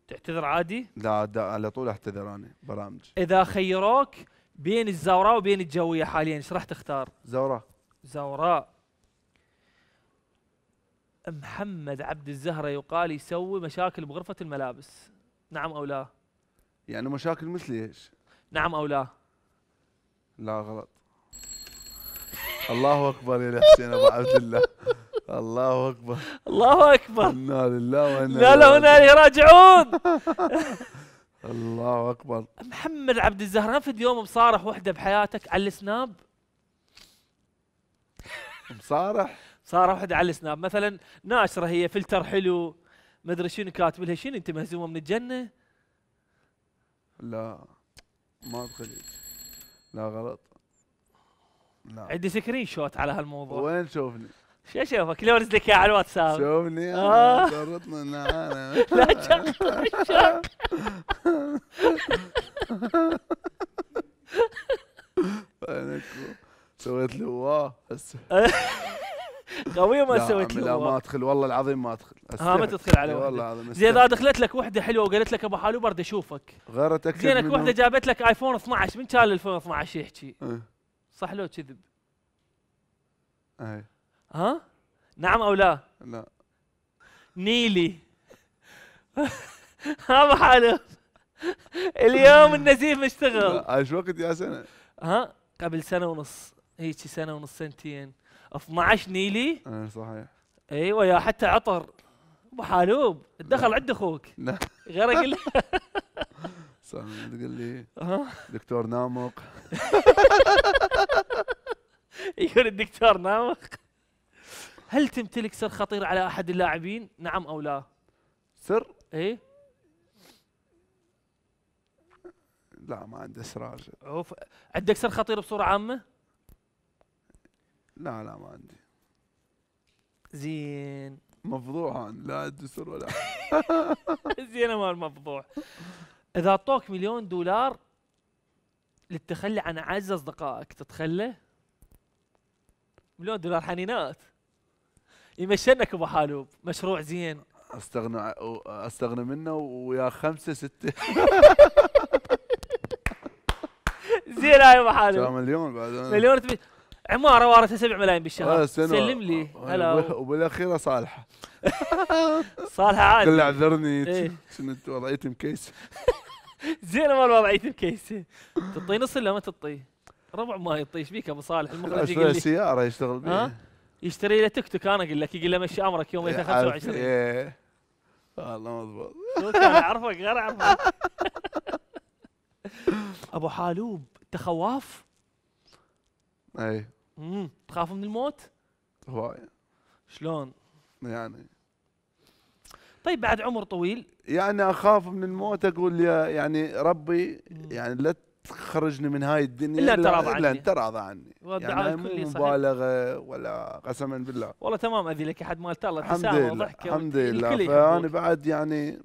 [SPEAKER 2] تعتذر عادي؟ لا على طول اعتذر انا برامج
[SPEAKER 1] اذا خيروك بين الزوراء وبين الجويه حاليا ايش راح تختار؟ زوراء زوراء محمد عبد الزهره يقال يسوي مشاكل بغرفه الملابس نعم أو لا
[SPEAKER 2] يعني مشاكل مثلي ايش؟ نعم أو لا لا غلط الله أكبر يا حسين أبو عبد الله الله أكبر الله أكبر إنا لله وإنا لا لا هنا
[SPEAKER 1] يراجعون راجعون
[SPEAKER 2] الله أكبر
[SPEAKER 1] محمد عبد الزهران في اليوم مصارح وحدة بحياتك على السناب مصارح صار واحد على السناب مثلا ناشره هي فلتر حلو ما ادري شنو كاتب لها شنو انت مهزومه من الجنه
[SPEAKER 2] لا ما ادخل لا غلط
[SPEAKER 1] لا عندي سكرين شوت على هالموضوع وين شوفني؟ شو اشوفك لو لك على الواتساب شوفني انا آه. شرطنا ان انا لا تشغل
[SPEAKER 2] انا سويت له واه هسه
[SPEAKER 1] قوية ما سويت لا, لا ما ادخل والله العظيم ما
[SPEAKER 2] ادخل ها آه، ما تدخل على والله العظيم زين اذا
[SPEAKER 1] دخلت لك وحده حلوه وقالت لك ابو حالو برد اشوفك غيرت اكثر زينك وحده جابت لك ايفون 12 من كان 2012 يحكي إيه. صح لو كذب اي ها نعم او لا؟ لا نيلي ها ابو حالو اليوم النزيف مشتغل ايش وقت يا سنه؟ ها قبل سنه ونص هيك سنه ونص سنتين 12 نيلي آه صحيح ايوه يا حتى عطر ابو حالوب دخل عند اخوك نعم. غير اقول
[SPEAKER 2] صح تقول لي أه؟ دكتور نامق
[SPEAKER 1] يقول الدكتور نامق هل تمتلك سر خطير على احد اللاعبين نعم او لا سر ايه لا ما عندي اسرار اوف عندك سر خطير بصوره عامه لا لا ما عندي زين مفضوع لا جسر ولا زينه مال مفضوح اذا اعطوك مليون دولار للتخلي عن اعز اصدقائك تتخلى مليون دولار حنينات يمشنك ابو حالوب مشروع زين
[SPEAKER 2] استغنى استغنى منه ويا خمسه سته
[SPEAKER 1] زين هاي ابو حالوب مليون بعد مليون تبي عماره وارثه 7 ملايين بالشهر آه، سلم لي آه، هلا
[SPEAKER 2] وبالاخيره صالحه
[SPEAKER 1] صالحه عادي قل اعذرني
[SPEAKER 2] كنت وضعيتي مكيس
[SPEAKER 1] زين مال وضعيتي مكيس تطي نص ولا ما تطي؟ ربع ما يطيش بيك ابو صالح المخرج يقول لي سياره يشتغل بها يشتري له تيك توك انا اقول لك يقول له مشي امرك يوم 25
[SPEAKER 2] ايه والله مضبوط
[SPEAKER 1] اعرفك غير اعرفك ابو حالوب تخواف اي امم تخافوا من الموت؟
[SPEAKER 2] هواية شلون؟ يعني
[SPEAKER 1] طيب بعد عمر طويل
[SPEAKER 2] يعني اخاف من الموت اقول يا يعني ربي يعني لا تخرجني من هاي الدنيا الا تراضى عني الا انت راضى عني يعني مو مبالغه ولا قسما بالله
[SPEAKER 1] والله تمام اذي لك احد مالت الله ابتسامه وضحك الحمد لله فانا
[SPEAKER 2] بعد يعني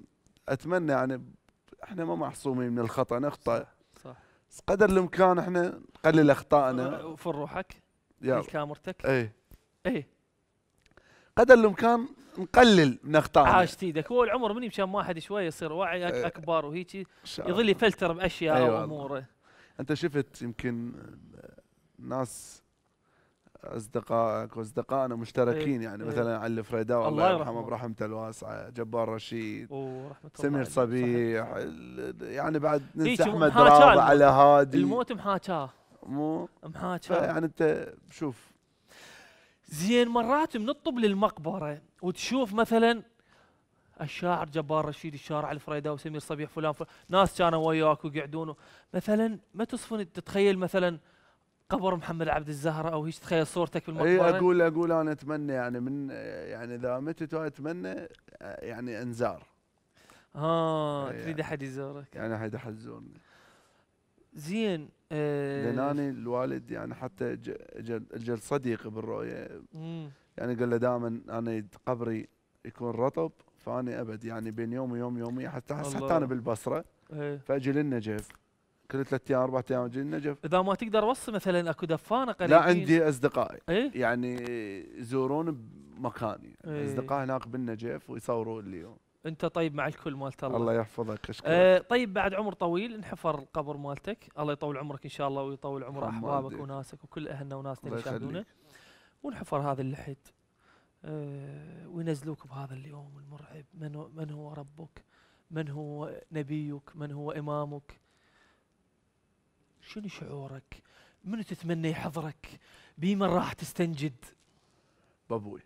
[SPEAKER 2] اتمنى يعني احنا ما محصومين من الخطا نخطا صح قدر الامكان احنا نقلل اخطائنا
[SPEAKER 1] وفر روحك يلا كامرتك اي اي
[SPEAKER 2] قدر الامكان نقلل من اخطائنا عاشت
[SPEAKER 1] ايدك هو العمر من يمشي واحد شوي يصير واعي إيه. اكبر وهيك يظل يفلتر باشياء أيوة واموره
[SPEAKER 2] انت شفت يمكن ناس اصدقائك واصدقائنا مشتركين إيه. يعني إيه. مثلا علي الفريدا الله يرحمه برحمته الواسعه جبار رشيد سمير صبيح يعني بعد ننسى احمد على هادي الموت
[SPEAKER 1] محاكاه مو محاكاه يعني انت شوف زين مرات من الطب للمقبره وتشوف مثلا الشاعر جبار رشيد الشارع الفريدة وسمير صبيح فلان, فلان ناس كانوا وياك ويقعدون مثلا ما تصفن تتخيل مثلا قبر محمد عبد الزهرة او هيك تخيل صورتك بالمقبرة اي اقول
[SPEAKER 2] اقول انا اتمنى يعني من يعني اذا متت اتمنى يعني انزار
[SPEAKER 1] اه تريد احد يزورك يعني احد
[SPEAKER 2] يزورني زين آه. لان انا الوالد يعني حتى اجى صديق بالرؤيه يعني قال له دائما انا قبري يكون رطب فاني ابد يعني بين يوم ويوم يومي حتى حتى انا بالبصره إيه.
[SPEAKER 1] فاجي للنجف كل ثلاث
[SPEAKER 2] ايام اربع ايام اجي للنجف
[SPEAKER 1] اذا ما تقدر وصل مثلا اكو دفانه قريبين لا عندي
[SPEAKER 2] اصدقائي ايه؟ يعني يزورون مكاني ايه؟ اصدقائي هناك بالنجف ويصوروا اليوم
[SPEAKER 1] انت طيب مع الكل مالت الله الله يحفظك اشكرك آه طيب بعد عمر طويل انحفر القبر مالتك الله يطول عمرك ان شاء الله ويطول عمر احبابك وناسك وكل اهلنا وناسنا اللي يشاهدونه وانحفر هذا اللحد آه وينزلوك بهذا اليوم المرعب من هو من هو ربك من هو نبيك من هو امامك شنو شعورك منو تتمنى يحضرك بمن راح تستنجد بابوي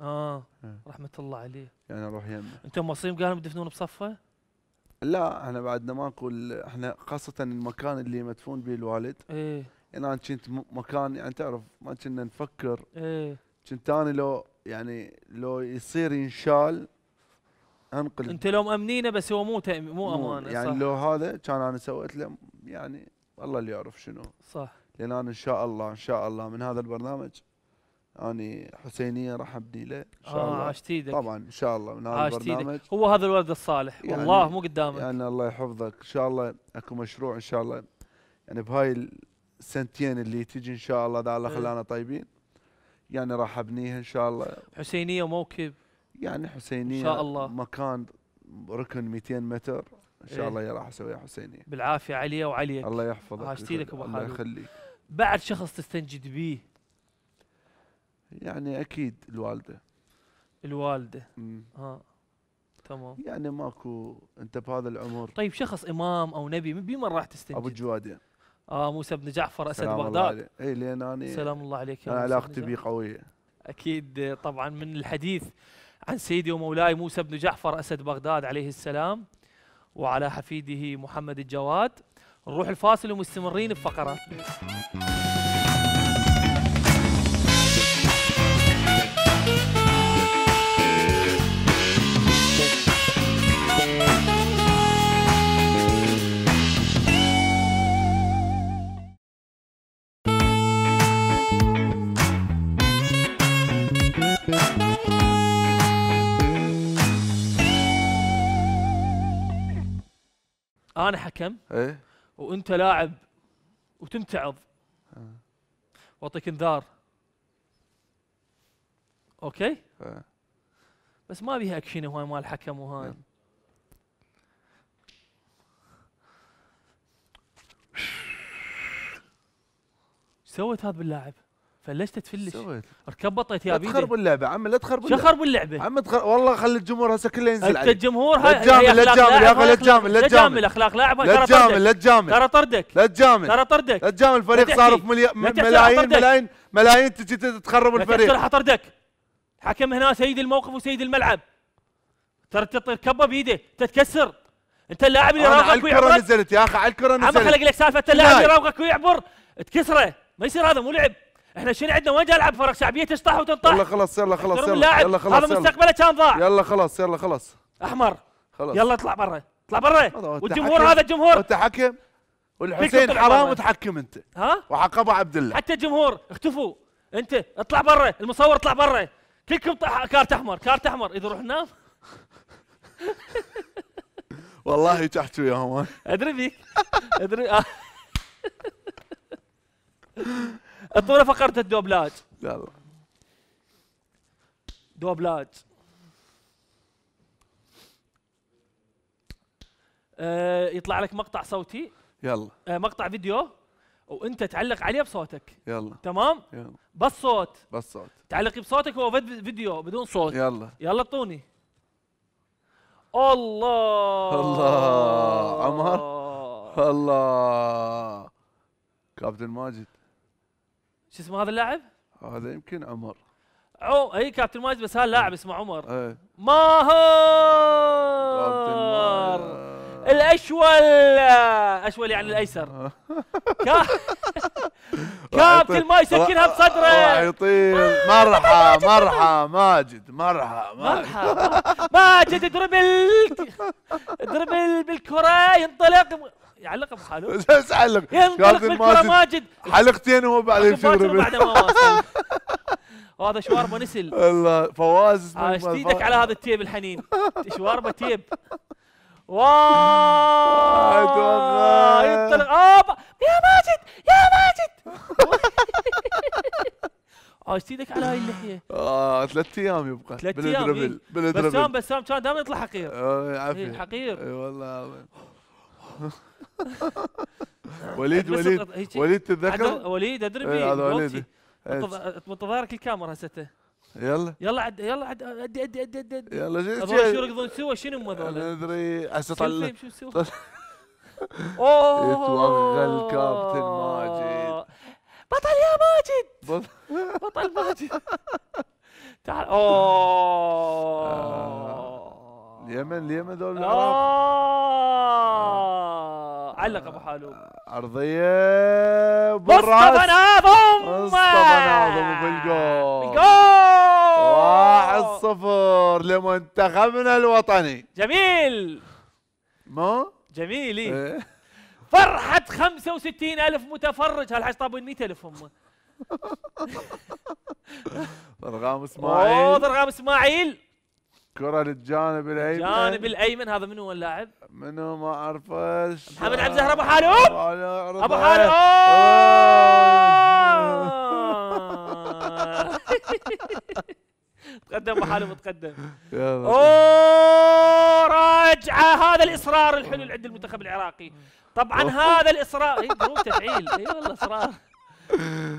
[SPEAKER 1] اه رحمه الله عليه
[SPEAKER 2] يعني اروح يمه
[SPEAKER 1] انتم مصريين قالوا يدفنون بصفه؟
[SPEAKER 2] لا احنا بعدنا ما نقول احنا خاصه المكان اللي مدفون به الوالد ايه انا كنت مكان يعني تعرف ما كنا نفكر ايه كنت انا لو يعني لو يصير ينشال انقل انت لو
[SPEAKER 1] مامنينه بس هو مو مو امانه يعني صح. لو
[SPEAKER 2] هذا كان انا سويت له يعني والله اللي يعرف شنو صح لان انا ان شاء الله ان شاء الله من هذا البرنامج اني حسينيه راح ابني له ان شاء آه الله عاش طبعا ان شاء الله من هذا البرنامج
[SPEAKER 1] هو هذا الولد الصالح يعني والله مو قدامك
[SPEAKER 2] يعني الله يحفظك ان شاء الله اكو مشروع ان شاء الله يعني بهاي السنتين اللي تجي ان شاء الله اذا الله إيه. خلانا طيبين يعني راح ابنيها ان شاء الله
[SPEAKER 1] حسينيه موكب
[SPEAKER 2] يعني حسينيه ان شاء الله مكان ركن 200 متر ان شاء إيه؟ الله راح اسويها حسينيه
[SPEAKER 1] بالعافيه عليا وعليك الله يحفظك عاشتي لك ابو الله يخليك بعد شخص تستنجد به
[SPEAKER 2] يعني اكيد الوالده
[SPEAKER 1] الوالده مم. ها آه. تمام
[SPEAKER 2] يعني ماكو انت بهذا العمر طيب
[SPEAKER 1] شخص امام او نبي بمن راح تستنجد؟ ابو الجوادي اه موسى بن جعفر اسد بغداد اي لان انا سلام الله عليك يا انا علاقتي به قويه اكيد طبعا من الحديث عن سيدي ومولاي موسى بن جعفر اسد بغداد عليه السلام وعلى حفيده محمد الجواد نروح الفاصل ومستمرين بفقرات انا حكم ايه وانت لاعب وتمتعض واعطيك انذار اوكي ايه بس ما بيها اكشن هواي مال حكم وهاي إيه. سويت هذا باللاعب؟ فليش تتفلش؟ اركب بطيت يا بيدي لا تخرب اللعبه عم لا تخرب اللعبه شو خرب اللعبه؟ عم تخرب والله خلي الجمهور هسه كله ينزل انت عليك. الجمهور لا تجامل لا تجامل يا اخي لا تجامل لا تجامل اخلاق لاعب لا تجامل لا تجامل ترى طردك لا تجامل ترى طردك لا تجامل الفريق صار ملايين ملايين ملايين تجي تخرب الفريق لا طردك حكم هنا سيد الموقف وسيد الملعب ترى تركبه بيده تتكسر انت اللاعب اللي راوغك ويعبر الكره نزلت يا اخي على الكره نزلت عم خلق لك سالفه اللاعب اللي راوغك ويعبر تكسره ما يصير هذا مو لعب احنا شنو عندنا وين جاي العب فرق شعبيه تشطح وتنطح يلا
[SPEAKER 2] خلاص يلا خلاص يلا, يلا خلاص هذا مستقبله كان ضاع يلا خلاص يلا خلاص احمر خلاص يلا اطلع
[SPEAKER 1] برا اطلع برا والجمهور هذا الجمهور انت حكم والحسين حرام وتحكم انت ها وعقبه عبد الله حتى الجمهور اختفوا انت اطلع برا المصور اطلع برا كلكم كارت احمر كارت احمر اذا روح ننام
[SPEAKER 2] والله يا وياهم
[SPEAKER 1] ادري فيك ادري آه. اعطونا فقره الدوبلاج يلا دوبلاج آه يطلع لك مقطع صوتي يلا آه مقطع فيديو وانت تعلق عليه بصوتك يلا تمام يلا بس صوت بس صوت تعلقي بصوتك هو فيديو بدون صوت يلا يلا اعطوني الله
[SPEAKER 2] الله عمر الله كابتن ماجد شو
[SPEAKER 1] اسمه هذا اللاعب؟ هذا يمكن عمر عو اي كابتن ماجد بس هذا اللاعب اسمه عمر ايه. ماهر الاشول اشول يعني الايسر كابتن ما يسكنها بصدره الله
[SPEAKER 2] يطير مرحى مرحى ماجد مرحى مرحى
[SPEAKER 1] ماجد دربل دربل بالكره ينطلق يعلق ابو خالد بس علق ينطلق بالكره ماجد حلقتين وهو بعد في بعد ما وصل وهذا شوارما نسل الله
[SPEAKER 2] فواز اشتيدك آه، على
[SPEAKER 1] هذا التيب الحنين شوارما تيب واو ينطلق اه يا ماجد يا ماجد اشتيدك آه، على هاي اللحيه
[SPEAKER 2] اه ثلاث ايام يبقى ثلاث ايام بالدربل إيه. بسام بسام
[SPEAKER 1] كان دائما يطلع حقير اي آه، عافيه إيه، حقير اي والله
[SPEAKER 2] وليد وليد وليد تتذكر وليد ادري بيه وليد
[SPEAKER 1] إيه. متظاهرك الكاميرا هسته يلا يلا عد يلا عد ادي ادي ادي ادي ادي يلا شو شو يركضون سوى شنو هم هذول؟ ادري هسه طلع اوه يتوغل الكابتن ماجد بطل يا ماجد
[SPEAKER 2] بطل ماجد
[SPEAKER 1] تعال اوه
[SPEAKER 2] آه. اليمن اليمن دول العراق آه.
[SPEAKER 1] علق ابو حالوب
[SPEAKER 2] عرضيه مصطفى ناظم مصطفى ناظم بالجول الجول واحد صفر لمنتخبنا الوطني
[SPEAKER 1] جميل مو جميل إيه؟, إيه. فرحة 65 ألف متفرج هالحاج مئة ألف هم
[SPEAKER 2] ضرغام اسماعيل اوه ضرغام
[SPEAKER 1] اسماعيل
[SPEAKER 2] كرة للجانب الايمن الجانب
[SPEAKER 1] الايمن هذا منو هو اللاعب؟ منو هو ما اعرفه محمد عبد الزهر ابو حالو ابو حالو تقدم ابو حالو متقدم اوه رجعه هذا الاصرار الحلو اللي عند المنتخب العراقي طبعا هذا الاصرار اي ظروف تفعيل اي والله اصرار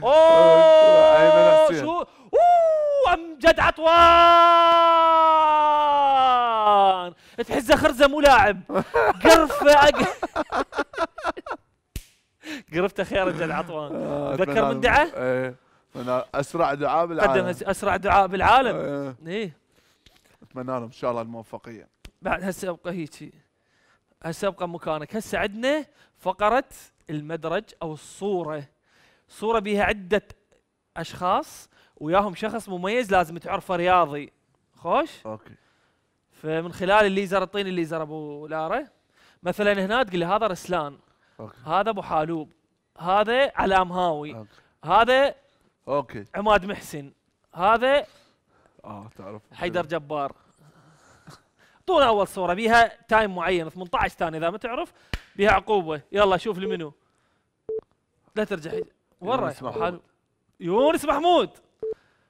[SPEAKER 1] اوه شو اوه امجد عطوان تحسه خرزه مو لاعب قرفه قرفته خير امجد عطوان آه، تذكر من دعه؟ ايه
[SPEAKER 2] من اسرع دعاء بالعالم قدم اسرع دعاء بالعالم
[SPEAKER 1] إيه. ايه اتمنى لهم ان شاء الله الموفقيه بعد هسه ابقى هيجي هسه ابقى مكانك هسه عندنا فقره المدرج او الصوره صوره بها عده اشخاص وياهم شخص مميز لازم تعرفه رياضي خوش اوكي فمن خلال الليزر الطين الليزر ابو لاره مثلا هنا تقول هذا رسلان أوكي. هذا ابو حالوب هذا علام هاوي أوكي. هذا اوكي عماد محسن هذا اه تعرف حيدر جبار طول اول صوره بيها تايم معين 18 ثانيه اذا ما تعرف بيها عقوبه يلا شوف لي منو لا ترجع وين رايح يونس محمود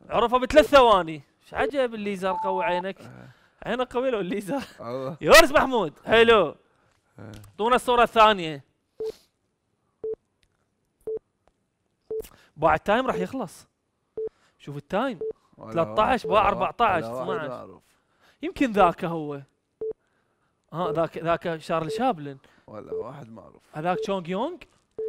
[SPEAKER 1] عرفه بثلاث ثواني ايش عجب الليزر قوي عينك آه. عينك قوي لو الليزر يورس محمود حلو اعطونا آه. الصوره الثانيه باع التايم راح يخلص شوف التايم 13 باع 14 12 يمكن ذاك هو ها ذاك ذاك شارل شابلن
[SPEAKER 2] ولا واحد
[SPEAKER 1] معروف هذاك تشونغ يونغ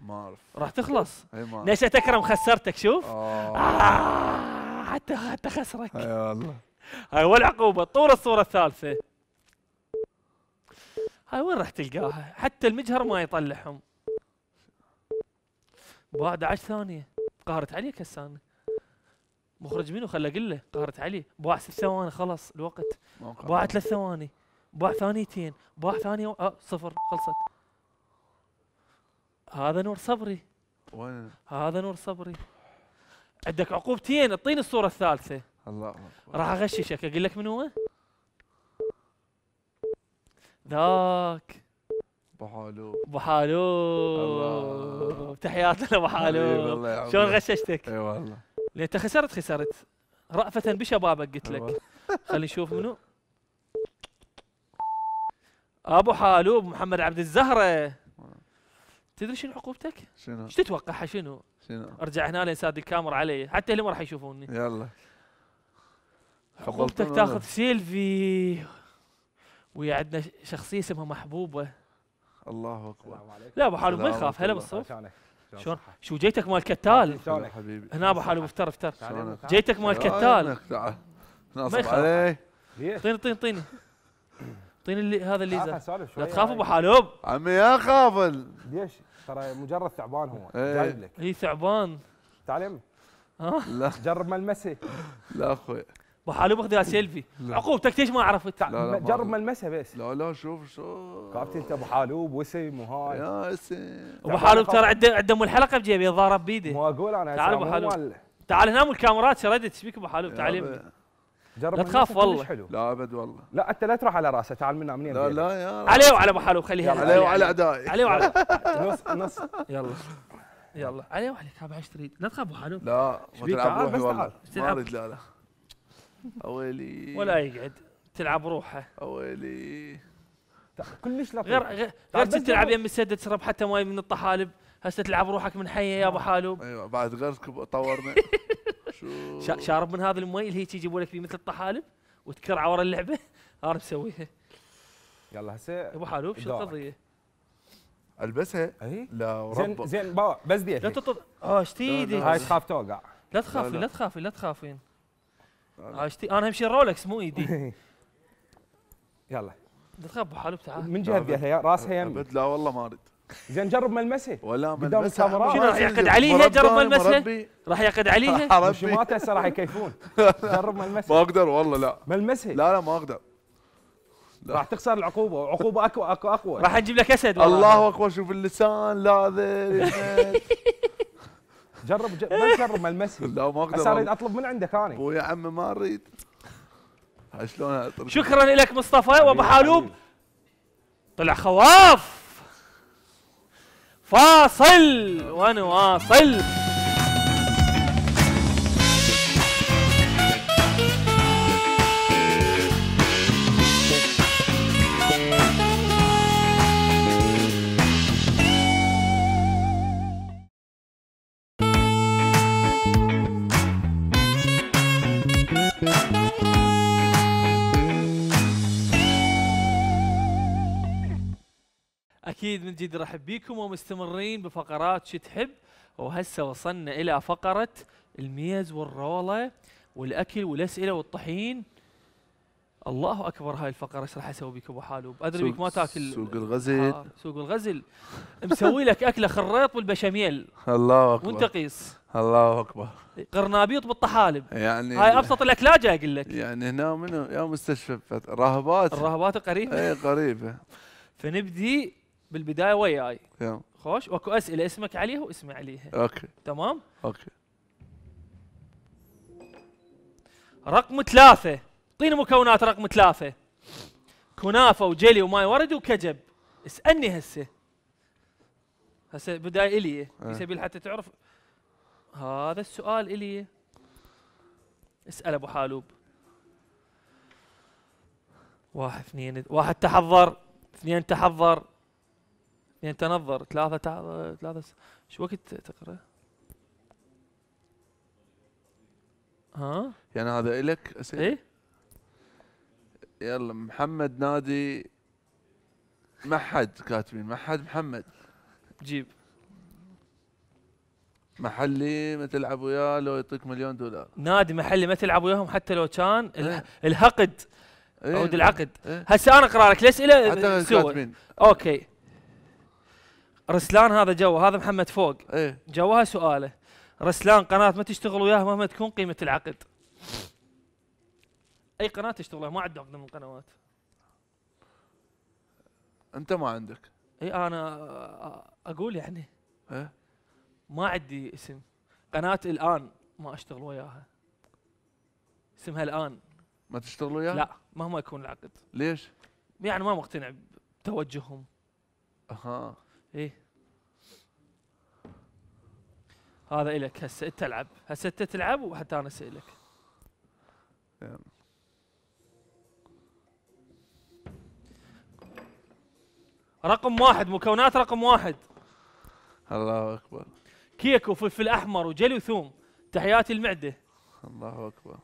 [SPEAKER 1] ما اعرف راح تخلص نشأت تكرم خسرتك شوف آه. آه. حتى حتى خسرك اي والله هاي العقوبه طول الصوره الثالثه هاي وين راح تلقاها حتى المجهر ما يطلعهم بعد 10 ثانيه قهرت علي كسان مخرج منه خلى اقول له قهرت علي باع ست ثواني خلص الوقت باع ثلاث ثواني باع ثانيتين باع ثانية و... آه صفر خلصت هذا نور صبري وين هذا نور صبري عندك عقوبتين اعطيني الصوره الثالثه الله راح اغششك اقول لك من هو ذاك بحالو بحالو تحياتنا بحالو شلون غششتك اي والله لان انت خسرت خسرت رأفة بشبابك قلت لك أيوة. خلينا نشوف منو ابو حالوب محمد عبد الزهره آه. تدري شنو عقوبتك؟ شنو؟ ايش تتوقعها شنو؟ شنو؟ ارجع هنا لين ساد الكاميرا علي حتى اللي ما راح يشوفوني
[SPEAKER 2] يلا حبلتك تاخذ
[SPEAKER 1] سيلفي ويا عندنا شخصيه اسمها محبوبه الله اكبر لا ابو حالو ما يخاف هلا بالصوت شلون شو جيتك مال كتال حبيبي هنا ابو حالو افتر افتر جيتك مال كتال ما يخاف طيني طيني طيني اعطيني اللي هذا الليزر لا تخاف ابو حالوب عمي يا خافل ليش ترى مجرد ثعبان هو إيه. جايب لك اي ثعبان تعال يمي لا جرب ملمسه لا اخوي
[SPEAKER 2] ابو حالوب اخذ سيلفي عقوبتك
[SPEAKER 1] ليش ما عرفت جرب
[SPEAKER 2] ملمسه بس لا لا شوف شوف كابتن انت ابو حالوب وسيم وهاي يا اسم ابو حالوب ترى عنده عنده مو الحلقه
[SPEAKER 1] بجيبه ضارب بيده مو اقول انا تعال ابو حالوب تعال هنا مو الكاميرات شردت ايش بك ابو حالوب تعال يمي جرب لا تخاف والله حلو
[SPEAKER 2] لا ابد والله
[SPEAKER 1] لا انت لا تروح على راسه تعال منا منين لا لا يا رب. عليه وعلى ابو حلو خليها عليه وعلى اعدائي عليه وعلى نص نص يلا يلا عليه وعليك تابع ايش تريد لا تخاف ابو حلو لا ما تلعب روحي والله ما اريد لا لا
[SPEAKER 2] اويلي
[SPEAKER 1] ولا يقعد تلعب روحه اويلي كلش لطيف غير غير, غير تلعب يم السد تشرب حتى ماي من الطحالب هسه تلعب روحك من حيه يا ابو حالو ايوه بعد غير طورنا شارب من هذا المي اللي هي تجيب لك مثل الطحالب وتكرعه ورا اللعبه انا مسويها يلا هسه ابو حلوب شو القضيه؟ البسها اي لا وربك زين زين بابا بس دي لا تطط اه ايدك هاي تخاف توقع لا تخافي لا تخافي لا تخافين اشتي آه، انا همشي رولكس مو ايدي يلا لا تخاف ابو حلوب تعال من جهه راسها يمين لا والله ما اريد
[SPEAKER 2] زين نجرب ملمسه ولا ملمسه شنو راح يعقد عليها جرب ملمسه راح يعقد عليها مش ما تأسى راح يكيفون جرب ملمسه ما اقدر والله لا ملمسه لا لا ما اقدر
[SPEAKER 1] راح تخسر العقوبه وعقوبه اقوى اقوى اقوى راح نجيب لك اسد الله
[SPEAKER 2] اكبر شوف اللسان لاذر جرب ما جرب ملمسه لا ما اقدر اريد اطلب من عندك انا يا عمي ما اريد شلون شكرا لك مصطفى
[SPEAKER 1] وابو حالوب طلع خواف فاصل ونواصل اكيد من جد رحب بيكم ومستمرين بفقرات شو تحب وهسه وصلنا الى فقره الميز والروله والاكل والاسئله والطحين الله اكبر هاي الفقره ايش راح اسوي بيك ابو حالوب ادري بيك ما تاكل سوق الغزل آه، سوق الغزل مسوي لك اكله خريط بالبشاميل الله اكبر وانت قيس الله اكبر قرنابيط بالطحالب يعني هاي ابسط
[SPEAKER 2] الاكلات جاي اقول لك يعني هنا منو يا مستشفى راهبات الراهبات القريبه اي قريبه
[SPEAKER 1] فنبدي بالبدايه وياي خوش واكو اسئله اسمك عليها واسمي عليها اوكي تمام اوكي رقم ثلاثة اعطيني مكونات رقم ثلاثة كنافة وجلي وماي ورد وكجب اسألني هسه هسه بداية إلي في سبيل حتى تعرف هذا السؤال إلي اسأل أبو حالوب واحد اثنين واحد تحضر اثنين تحضر يعني تنظر ثلاثة تع... ثلاثة س... شو وقت تقرأ؟ ها؟
[SPEAKER 2] يعني هذا إلك أسئلة؟ إيه؟ يلا محمد نادي حد كاتبين حد محمد جيب محلي ما تلعب وياه لو يعطيك مليون دولار
[SPEAKER 1] نادي محلي ما تلعب وياهم حتى لو كان إيه؟ الهقد عود إيه. العقد إيه؟ هسه انا اقرا لك الاسئله اوكي رسلان هذا جو هذا محمد فوق ايه جوها سؤاله رسلان قناه ما تشتغل وياها مهما تكون قيمه العقد اي قناه تشتغل ما عقد من القنوات انت ما عندك اي انا اقول يعني ايه ما عندي اسم قناه الان ما اشتغل وياها اسمها الان ما تشتغل وياها؟ لا مهما يكون العقد ليش؟ يعني ما مقتنع بتوجههم اها ايه هذا الك هسه انت العب هسه انت تلعب وحتى انا اسالك رقم واحد مكونات رقم واحد الله اكبر كيك وفلفل احمر وجلي وثوم تحياتي المعده الله اكبر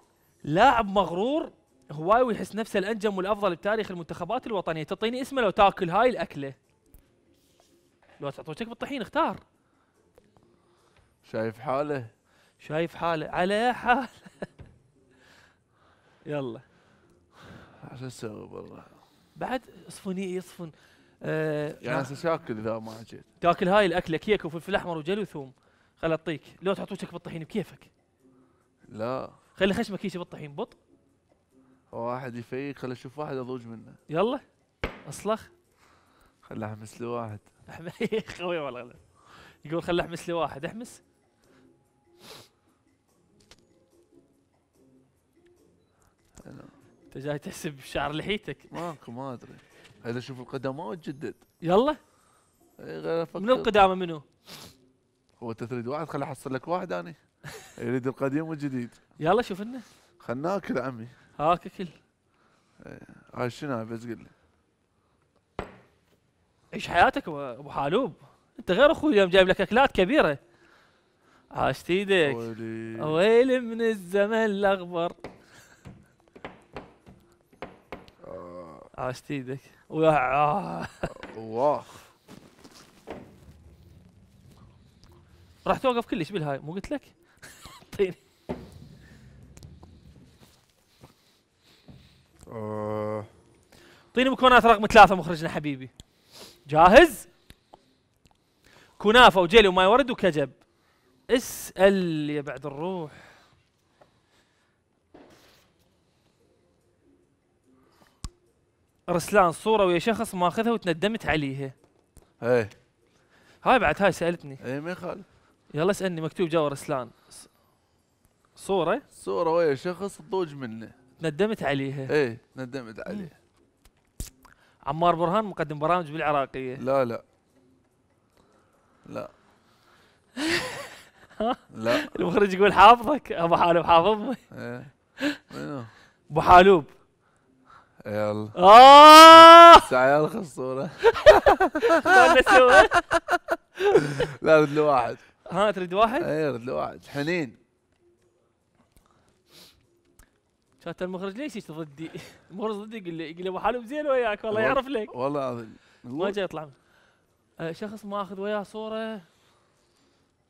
[SPEAKER 1] لاعب مغرور هواي ويحس نفسه الانجم والافضل بتاريخ المنتخبات الوطنيه تعطيني اسمه لو تاكل هاي الاكله لو تعطي وجهك بالطحين اختار شايف حاله شايف حاله على حاله يلا شو اسوي والله بعد اصفني يصفن إيه آه يعني ساكل اكل اذا ما حكيت تاكل هاي الاكله كيك وفلفل احمر وجل وثوم خل اعطيك لو تحط وجهك بالطحين بكيفك لا خلي خشمك يشي بالطحين بط
[SPEAKER 2] واحد يفيق خلي اشوف
[SPEAKER 1] واحد اضوج منه يلا اصلخ خلي احمس لواحد خوي والله يقول خل احمس لي واحد احمس انت جاي تحسب شعر لحيتك ماكو ما ادري هذا شوف القدماء وتجدد يلا إيه، من القدامى منو؟
[SPEAKER 2] هو انت تريد واحد خل احصل لك واحد اني يريد القديم والجديد يلا شوف لنا خلنا ناكل عمي هاك اكل إيه، هاي شنو بس قل لي
[SPEAKER 1] عيش حياتك ابو حالوب انت غير اخوي اليوم جايب لك اكلات كبيره عاشت ايدك ويلي من الزمن الاغبر آه. عاشت ايدك واخ آه. راح توقف كلش بالهاي مو قلت لك؟ طيب. اعطيني آه. اعطيني مكونات رقم ثلاثة مخرجنا حبيبي جاهز كنافه وجيلي وماي ورد وكجب اسال يا بعد الروح رسلان صوره ويا شخص ماخذها وتندمت عليها ايه هاي بعد هاي سالتني ايه ما يخالف يلا اسالني مكتوب جوا رسلان صوره صوره ويا شخص تضوج منه ندمت عليها ايه ندمت عليها عمار برهان مقدم برامج بالعراقيه لا لا لا
[SPEAKER 3] لا المخرج يقول
[SPEAKER 1] حافظك ابو حالوب حافظني إيه. منو؟ إيه. ابو حالوب يلا اه تعال خصوره
[SPEAKER 2] لا تريد واحد ها ترد واحد؟ ايه تريد واحد حنين
[SPEAKER 1] شفت المخرج ليش ضدي المخرج ضدي يقول لي يقول لي ابو حلب زين وياك والله يعرف لك والله العظيم ما جاي يطلع شخص آه، شخص ماخذ وياه صوره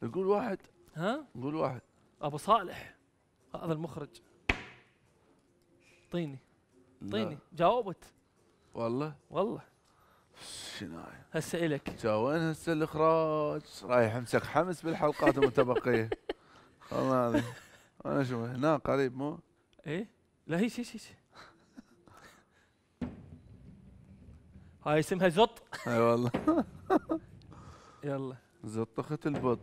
[SPEAKER 1] نقول واحد ها نقول واحد ابو صالح هذا المخرج طيني طيني جاوبت والله والله شناية هسه الك
[SPEAKER 2] وين هسه الاخراج رايح امسك حمس بالحلقات المتبقيه والله انا شو هنا قريب مو ايه لا هي شي شي هاي اسمها زط اي والله يلا زطخة البط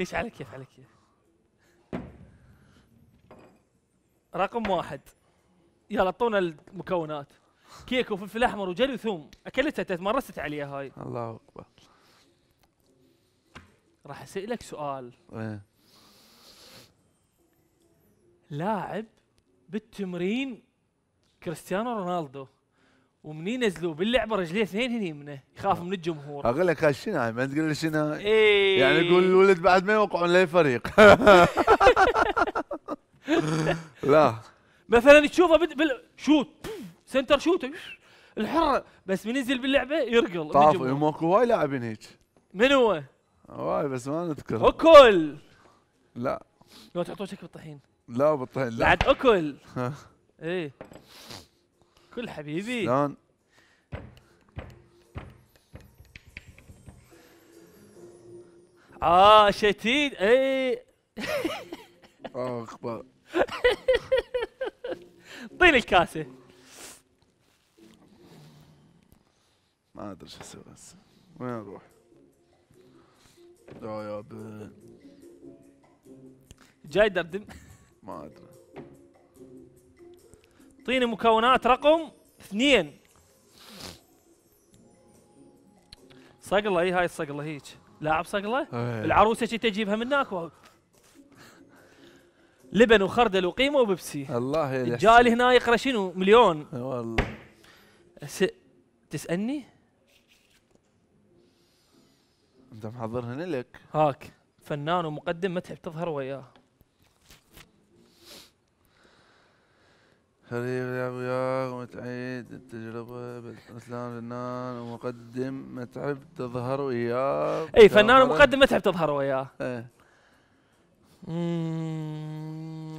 [SPEAKER 1] ايش على كيف على كيف رقم واحد يلا اعطونا المكونات كيك وفلفل احمر وجري وثوم اكلتها تمرست عليها هاي
[SPEAKER 2] الله اكبر
[SPEAKER 1] راح اسالك سؤال ايه لاعب بالتمرين كريستيانو رونالدو ومن ينزلوا باللعبه رجليه اثنين هني منه يخاف من الجمهور
[SPEAKER 2] اقول لك شنو ما تقول لي شنو إيه يعني يقول الولد بعد ما يوقعون لاي فريق لا
[SPEAKER 1] مثلا تشوفه بد... بال... شوت سنتر شوت الحر بس من ينزل باللعبه يرقل طاف
[SPEAKER 2] ماكو هواي لاعبين هيك من هو؟ هواي بس ما نذكر
[SPEAKER 1] وكل لا لو تحطوه شكل الطحين
[SPEAKER 2] لا بطين لا بعد اكل
[SPEAKER 1] ايه كل حبيبي سلان اه شتيت ايه آه، اخ طين الكاسه
[SPEAKER 2] ما ادري شو اسوي هسه وين اروح؟ لا يا
[SPEAKER 1] بن جاي دردم ما ادري اعطيني مكونات رقم اثنين صقله اي هاي الصقله هيك لاعب صقله إيه. العروسه كنت اجيبها من هناك و... لبن وخردل وقيمه وبيبسي الله جالي هنا يقرا شنو مليون والله س... تسالني؟ انت محضرها لك هاك فنان ومقدم ما تحب تظهر وياه
[SPEAKER 2] شريف يلعب وياك ومتعيد التجربة اسلام فنان ومقدم متعب تظهر وياه اي فنان ومقدم متعب
[SPEAKER 1] تظهر وياه ايه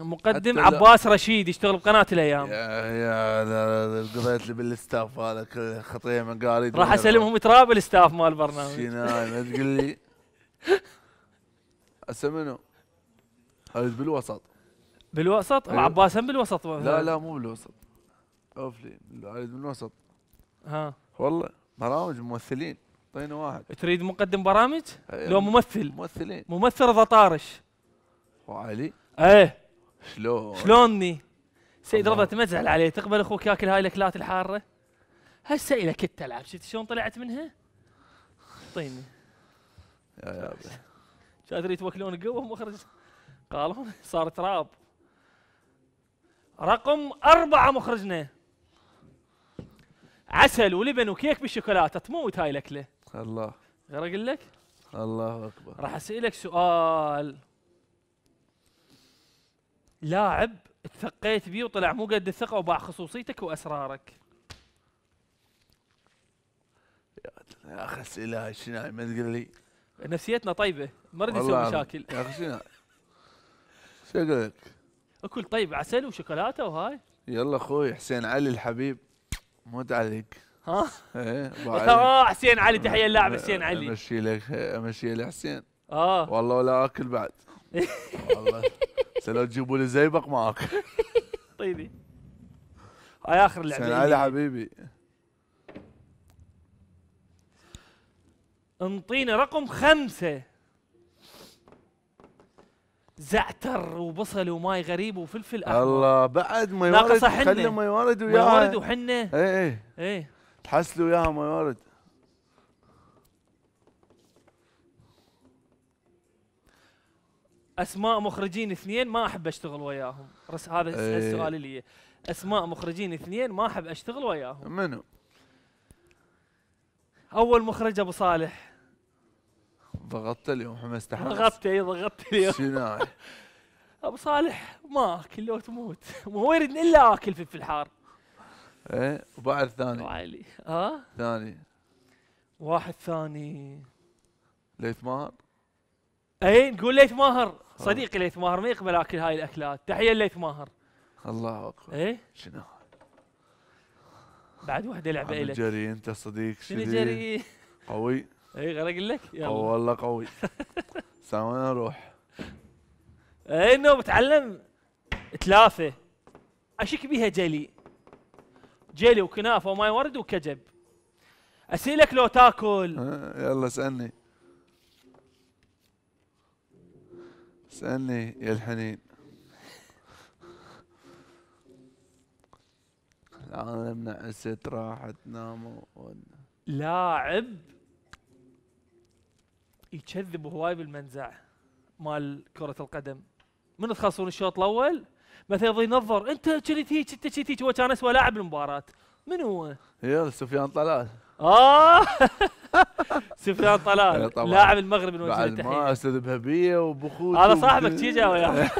[SPEAKER 1] مقدم عباس رشيد يشتغل بقناة الايام يا يا قضيت لي بالستاف هذا كل خطيه من راح اسلمهم تراب الستاف مال البرنامج شناي ما تقول لي اسمنه هذا بالوسط بالوسط؟
[SPEAKER 2] أيوة. هم بالوسط لا لا مو بالوسط اوفلي الوسط
[SPEAKER 1] ها والله برامج ممثلين اعطينا واحد تريد مقدم برامج؟ أيوه. لو ممثل ممثلين ممثل رضا طارش وعلي؟ ايه شلون؟ شلوني؟ سيد رضا تمزعل عليه تقبل اخوك ياكل هاي الاكلات الحاره؟ هسه الى كنت العب شفت شلون طلعت منها؟ اعطيني يا يابا ادري توكلون قوه مخرج قالوا صار تراب رقم أربعة مخرجنا عسل ولبن وكيك بالشوكولاتة تموت هاي الأكلة الله غير أقول لك
[SPEAKER 2] الله أكبر
[SPEAKER 1] راح أسألك سؤال لاعب تثقيت بيه وطلع مو قد الثقة وباع خصوصيتك وأسرارك يا
[SPEAKER 2] أخي أسئلة هاي شنو ما تقول لي
[SPEAKER 1] نفسيتنا طيبة ما نريد نسوي مشاكل يا أخي شنو شو أقول لك اكل طيب عسل وشوكولاته وهاي
[SPEAKER 2] يلا اخوي حسين علي الحبيب موت عليك ها؟ ايه اه حسين علي تحيه اللاعب حسين علي امشي لك امشي لك حسين اه والله ولا اكل بعد والله لو تجيبوا لي زيبق ما اكل طيبي هاي اخر لعبه حسين علي حبيبي
[SPEAKER 1] انطينا رقم خمسه زعتر وبصل وماي غريب وفلفل احمر الله بعد ما يورد خلي ما يورد وياها ما يورد وحنه
[SPEAKER 2] ايه ايه ايه تحسلوا وياها
[SPEAKER 1] ما يورد اسماء مخرجين اثنين ما احب اشتغل وياهم رس هذا ايه. السؤال اللي اسماء مخرجين اثنين ما احب اشتغل وياهم منو اول مخرج ابو صالح
[SPEAKER 2] ضغطت اليوم حمست تحمس ضغطت
[SPEAKER 1] اي ضغطت
[SPEAKER 2] اليوم شنو
[SPEAKER 1] ابو صالح ما اكل لو تموت ما هو يريد الا اكل في الحار
[SPEAKER 2] ايه وبعد ثاني وعلي ها ثاني
[SPEAKER 1] واحد ثاني ليث ماهر اي نقول ليث ماهر صديقي ليث ماهر ما يقبل اكل هاي الاكلات تحيه ليث ماهر الله اكبر ايه شنو بعد وحده لعبه لك جري انت
[SPEAKER 2] صديق شنو جري قوي اي انا اقول لك يلا والله قوي
[SPEAKER 1] ثواني اروح اي انه بتعلم تلافه اشك بيها جلي جلي وكنافه وماي ورد وكجب اسيلك لو تاكل إيه، يلا اسالني
[SPEAKER 2] اسالني يا الحنين العالم نعست راحت ناموا
[SPEAKER 1] لاعب يكذب هواي بالمنزع مال كرة القدم من تخلصون الشوط الاول مثلا يضي ينظر انت كنت هيك انت كنت هيك هو كان اسوء لاعب بالمباراة من هو؟
[SPEAKER 2] يا سفيان طلال
[SPEAKER 1] اه سفيان طلال إيه، لاعب المغرب نوجه التحيه بعد ما
[SPEAKER 2] استاذ بهبيه وبخوت هذا صاحبك شي جا وياه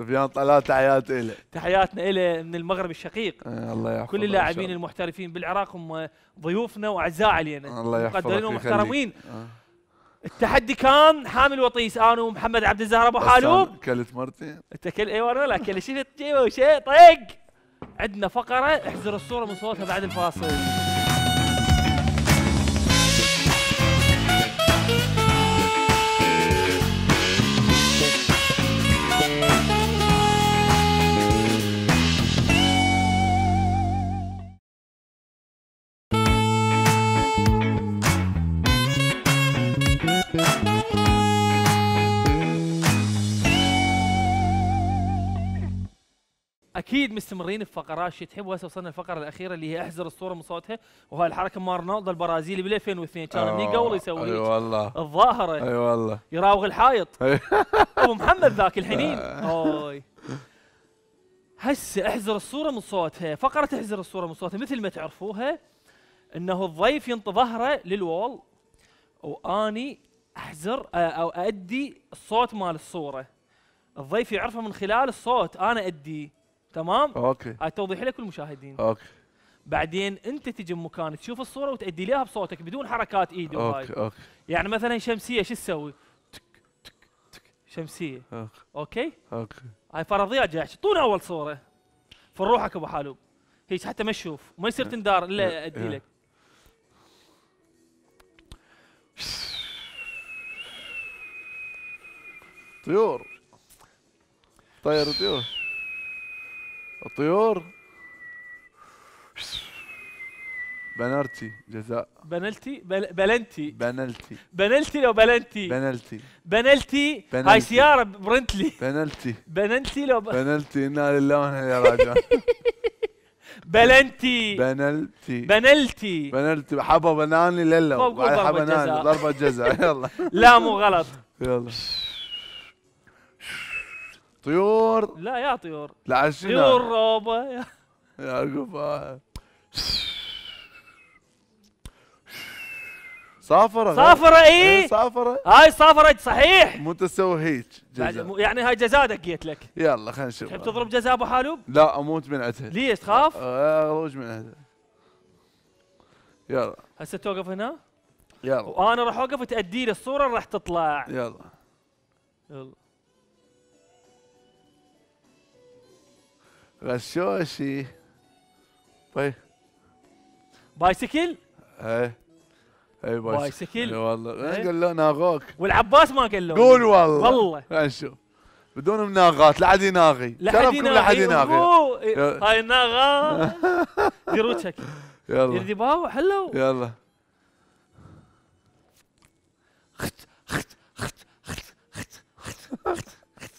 [SPEAKER 2] سفيان طلال تحيات إله
[SPEAKER 1] تحياتنا إله من المغرب الشقيق
[SPEAKER 2] آه الله يحفظك كل اللاعبين
[SPEAKER 1] المحترفين بالعراق هم ضيوفنا وأعزاء علينا الله يحفظك مقدرين ومحترمين آه. التحدي كان حامل وطيس انا ومحمد عبد الزهر ابو حالوب
[SPEAKER 2] كلت مرتين
[SPEAKER 1] انت كل اي والله لا كل شفت جيبه وشيء طق عندنا فقره احذر الصوره من صوتها بعد الفاصل اكيد مستمرين في فقرات شي تحب وهسه وصلنا الفقره الاخيره اللي هي احزر الصوره من صوتها وهاي الحركه مال رونالدو البرازيلي بال 2002 كان من قبل يسوي اي والله الظاهره اي والله يراوغ الحائط ابو محمد ذاك الحنين اوي هسه احزر الصوره من صوتها فقره احزر الصوره من صوتها مثل ما تعرفوها انه الضيف ينط ظهره للوول واني احزر او ادي الصوت مال الصوره الضيف يعرفه من خلال الصوت انا اديه تمام اوكي هاي توضيح لك المشاهدين اوكي بعدين انت تجي مكان تشوف الصوره وتادي لها بصوتك بدون حركات ايده وهاي اوكي اوكي يعني مثلا شمسيه شو تسوي؟ تك تك تك شمسيه اوكي اوكي, هاي فرضيات جاي طول اول صوره روحك ابو حالوب هيك حتى ما تشوف ما يصير إيه. تندار الا إيه، ادي إيه. لك
[SPEAKER 2] طيور طير طيور الطيور بنارتي جزاء بنالتي بل... بلنتي بنالتي بنالتي لو بلنتي بنالتي بنالتي هاي سياره برنتلي بنالتي بنالتي لو بنلتي بنالتي انا لله وانا يا راجع بلنتي بنالتي بنالتي بنالتي حبا بناني لله بناني ضربه جزاء يلا لا مو غلط يلا طيور لا يا طيور لا عشنا طيور روبا يا
[SPEAKER 1] عقب
[SPEAKER 2] صافرة صافرة اي إيه، صافرة هاي صافرة صحيح مو انت تسوي هيك
[SPEAKER 1] يعني هاي جزاء دقيت لك يلا خلينا نشوف تحب تضرب جزاء ابو حالوب؟
[SPEAKER 2] لا اموت من عندها ليش تخاف؟ اروج آه، من عندها يلا
[SPEAKER 1] هسه توقف هنا؟ يلا وانا راح اوقف تأدي لي الصورة راح تطلع يلا يلا
[SPEAKER 2] غشاشي باي طيب.
[SPEAKER 1] بايسكل؟
[SPEAKER 2] ايه اي بايسكل اي والله إيه. قال
[SPEAKER 1] له ناغوك والعباس ما قال له قول والله والله
[SPEAKER 2] نشوف بدون مناغات لا حد يناغي شرفكم لا حد يناغي إيه، هاي الناغه
[SPEAKER 1] دير يلا يردي باو حلو
[SPEAKER 2] يلا خت خت خت خت خت خت خت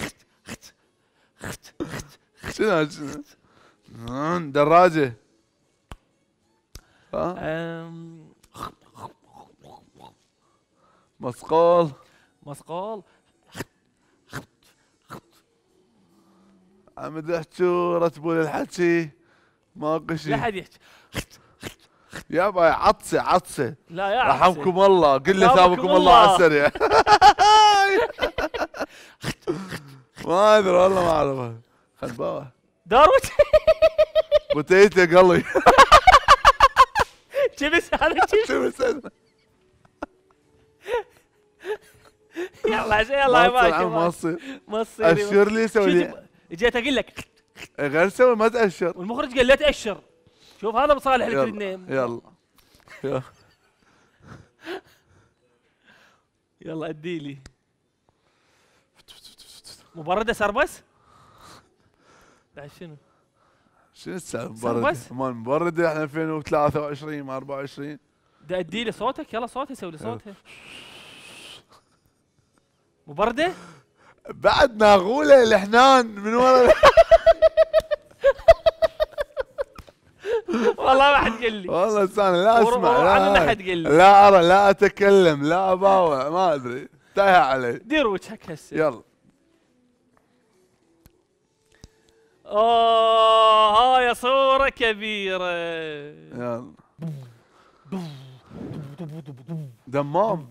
[SPEAKER 2] خت خت خت خت شنو شنو دراجه مسقال مسقال عم تحكوا رتبوا الحكي ماكو شيء لا حد يحكي يا باي عطسه عطسه لا يا عطسه رحمكم الله قل لي ثابكم الله على السريع ما ادري والله ما اعرف خربوها داروت بوتيتا قلي
[SPEAKER 1] شمس هذا شمس
[SPEAKER 2] يلا يلا ما ما تصير ما تصير اشر لي سوي لي
[SPEAKER 1] جيت اقول لك غير سوي ما تاشر والمخرج قال لا تاشر شوف هذا مصالح الكريم الاثنين يلا يلا ادي لي مبرده سربس بعد شنو؟
[SPEAKER 2] شنو السالفه مبرد؟ مال مبرد احنا 2023 24
[SPEAKER 1] دي ادي لي صوتك يلا صوتي سوي لي أه. صوتي
[SPEAKER 2] مبرده؟ بعد ناغوله الحنان من
[SPEAKER 1] ورا والله ما حد قال لي
[SPEAKER 2] والله استنى لا اسمع لا حد قال لي لا ارى لا اتكلم لا اباوع ما
[SPEAKER 1] ادري انتهى علي دير وجهك هسه يلا اوه هاي صوره كبيره يلا
[SPEAKER 2] دمام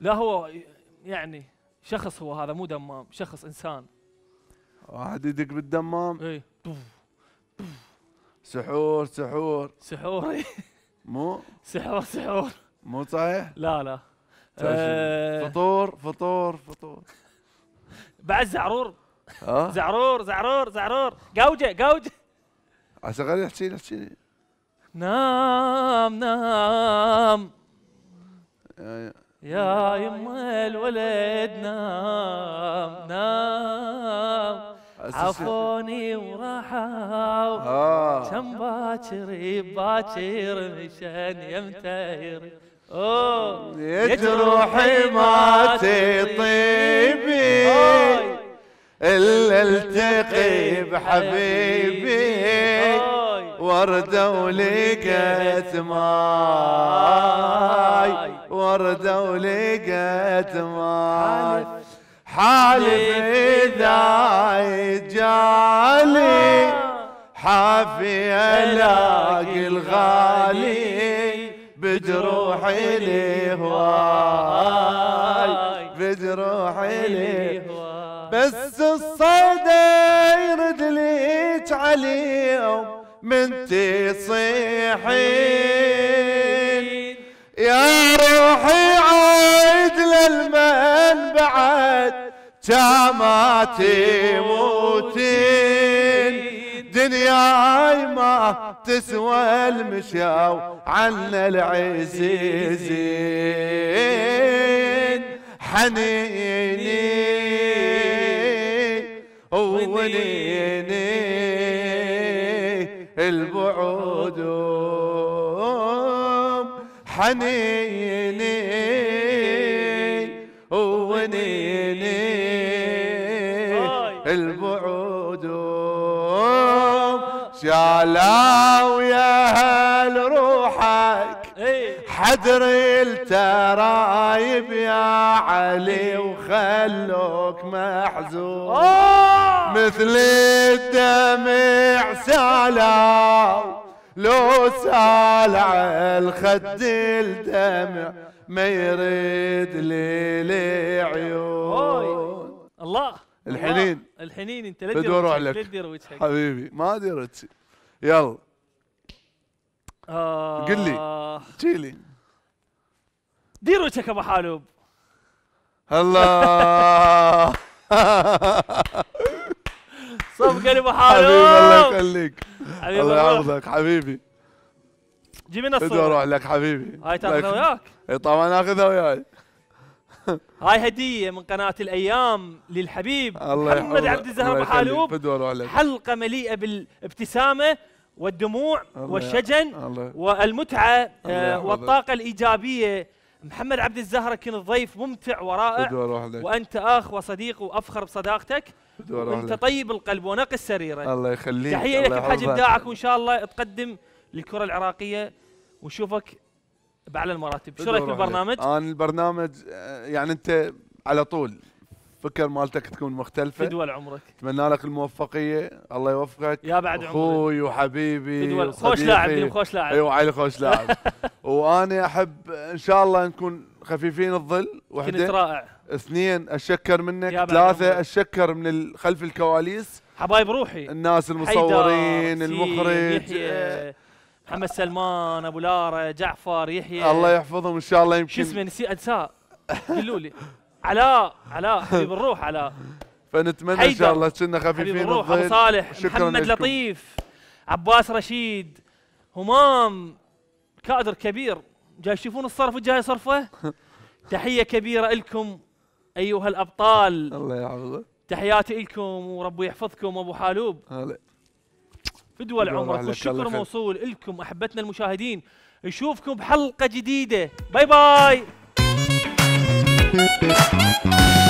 [SPEAKER 1] لا هو يعني شخص هو هذا مو دمام شخص انسان
[SPEAKER 2] واحد يدق بالدمام اي سحور سحور سحوري مو
[SPEAKER 1] سحور سحور مو صحيح لا لا آه. فطور فطور فطور بعد زعرور آه؟ زعرور زعرور زعرور قوجة قوجة
[SPEAKER 2] عسى غير احكي لي احكي لي
[SPEAKER 1] نام نام يا يما الولد نام نام عفوني وراحوا آه. كم باكر باكر مشان يمتهر اوه يا ما تطيبي إلا
[SPEAKER 2] التقي بحبيبي وردة ولقت ماي وردة ولقت ماي حالي بداي جالي آه. حافي ألاقي الغالي بجروحي لهواي آه. بجروحي لهواي بس الصيد يرد ليك عليهم من
[SPEAKER 3] تصيحين
[SPEAKER 2] يا روحي عايد للمن بعد ما تموتين دنياي ما تسوى المشاو عنا العزيزين حنيني وليني البعود حنيني وليني البعود شعلاويه ادري الترايب يا علي وخلوك محزون
[SPEAKER 3] آه!
[SPEAKER 2] مثل الدمع سالاو لو سال على الخد الدمع ما يريد لي العيون
[SPEAKER 1] الله الحنين الحنين انت لا تدير وجهك حبيبي
[SPEAKER 2] ما درت يلا
[SPEAKER 1] آه. قل لي جيلي دير وجهك ابو حالوب الله
[SPEAKER 3] صفقة ابو حالوب حبيبي الله يخليك الله يحفظك حبيبي
[SPEAKER 1] جيب لنا الصورة اروح لك
[SPEAKER 2] حبيبي هاي تاخذها وياك
[SPEAKER 1] اي طبعا اخذها وياي هاي هدية من قناة الأيام للحبيب الله محمد عبد الزهر محالوب حلقة مليئة بالابتسامة والدموع والشجن والمتعة آه، والطاقة الإيجابية محمد عبد الزهرة كان ضيف ممتع ورائع وأنت أخ وصديق وأفخر بصداقتك وأنت طيب القلب ونقي السريرة الله يخليك تحية لك بحجم إبداعك وإن شاء الله تقدم للكرة العراقية ونشوفك بأعلى المراتب شو رأيك بالبرنامج؟ أنا
[SPEAKER 2] البرنامج آه، آه، يعني أنت على طول الفكر مالتك تكون مختلفه في دول عمرك اتمنى لك الموفقيه الله يوفقك يا بعد عمرك اخوي وحبيبي خوش لاعب خوش لاعب ايوه علي خوش لاعب وانا احب ان شاء الله نكون خفيفين الظل وحده كنت رائع اثنين اتشكر منك ثلاثه اتشكر من خلف الكواليس حبايب روحي الناس المصورين المخرج يحيى
[SPEAKER 1] محمد سلمان ابو لاره جعفر يحيى الله
[SPEAKER 2] يحفظهم ان شاء الله يمكن شو اسمه
[SPEAKER 1] نسيت اجساء قولوا لي علاء علاء حبيب الروح علاء
[SPEAKER 2] فنتمنى ان شاء الله كنا خفيفين حبيب الروح ابو صالح محمد
[SPEAKER 1] لطيف عباس رشيد همام كادر كبير جاي تشوفون الصرف وجاي صرفه تحيه كبيره لكم ايها الابطال الله يحفظك تحياتي لكم وربي يحفظكم ابو حالوب هلا فدوى عمرك والشكر موصول لكم احبتنا المشاهدين نشوفكم بحلقه جديده باي باي Thank you.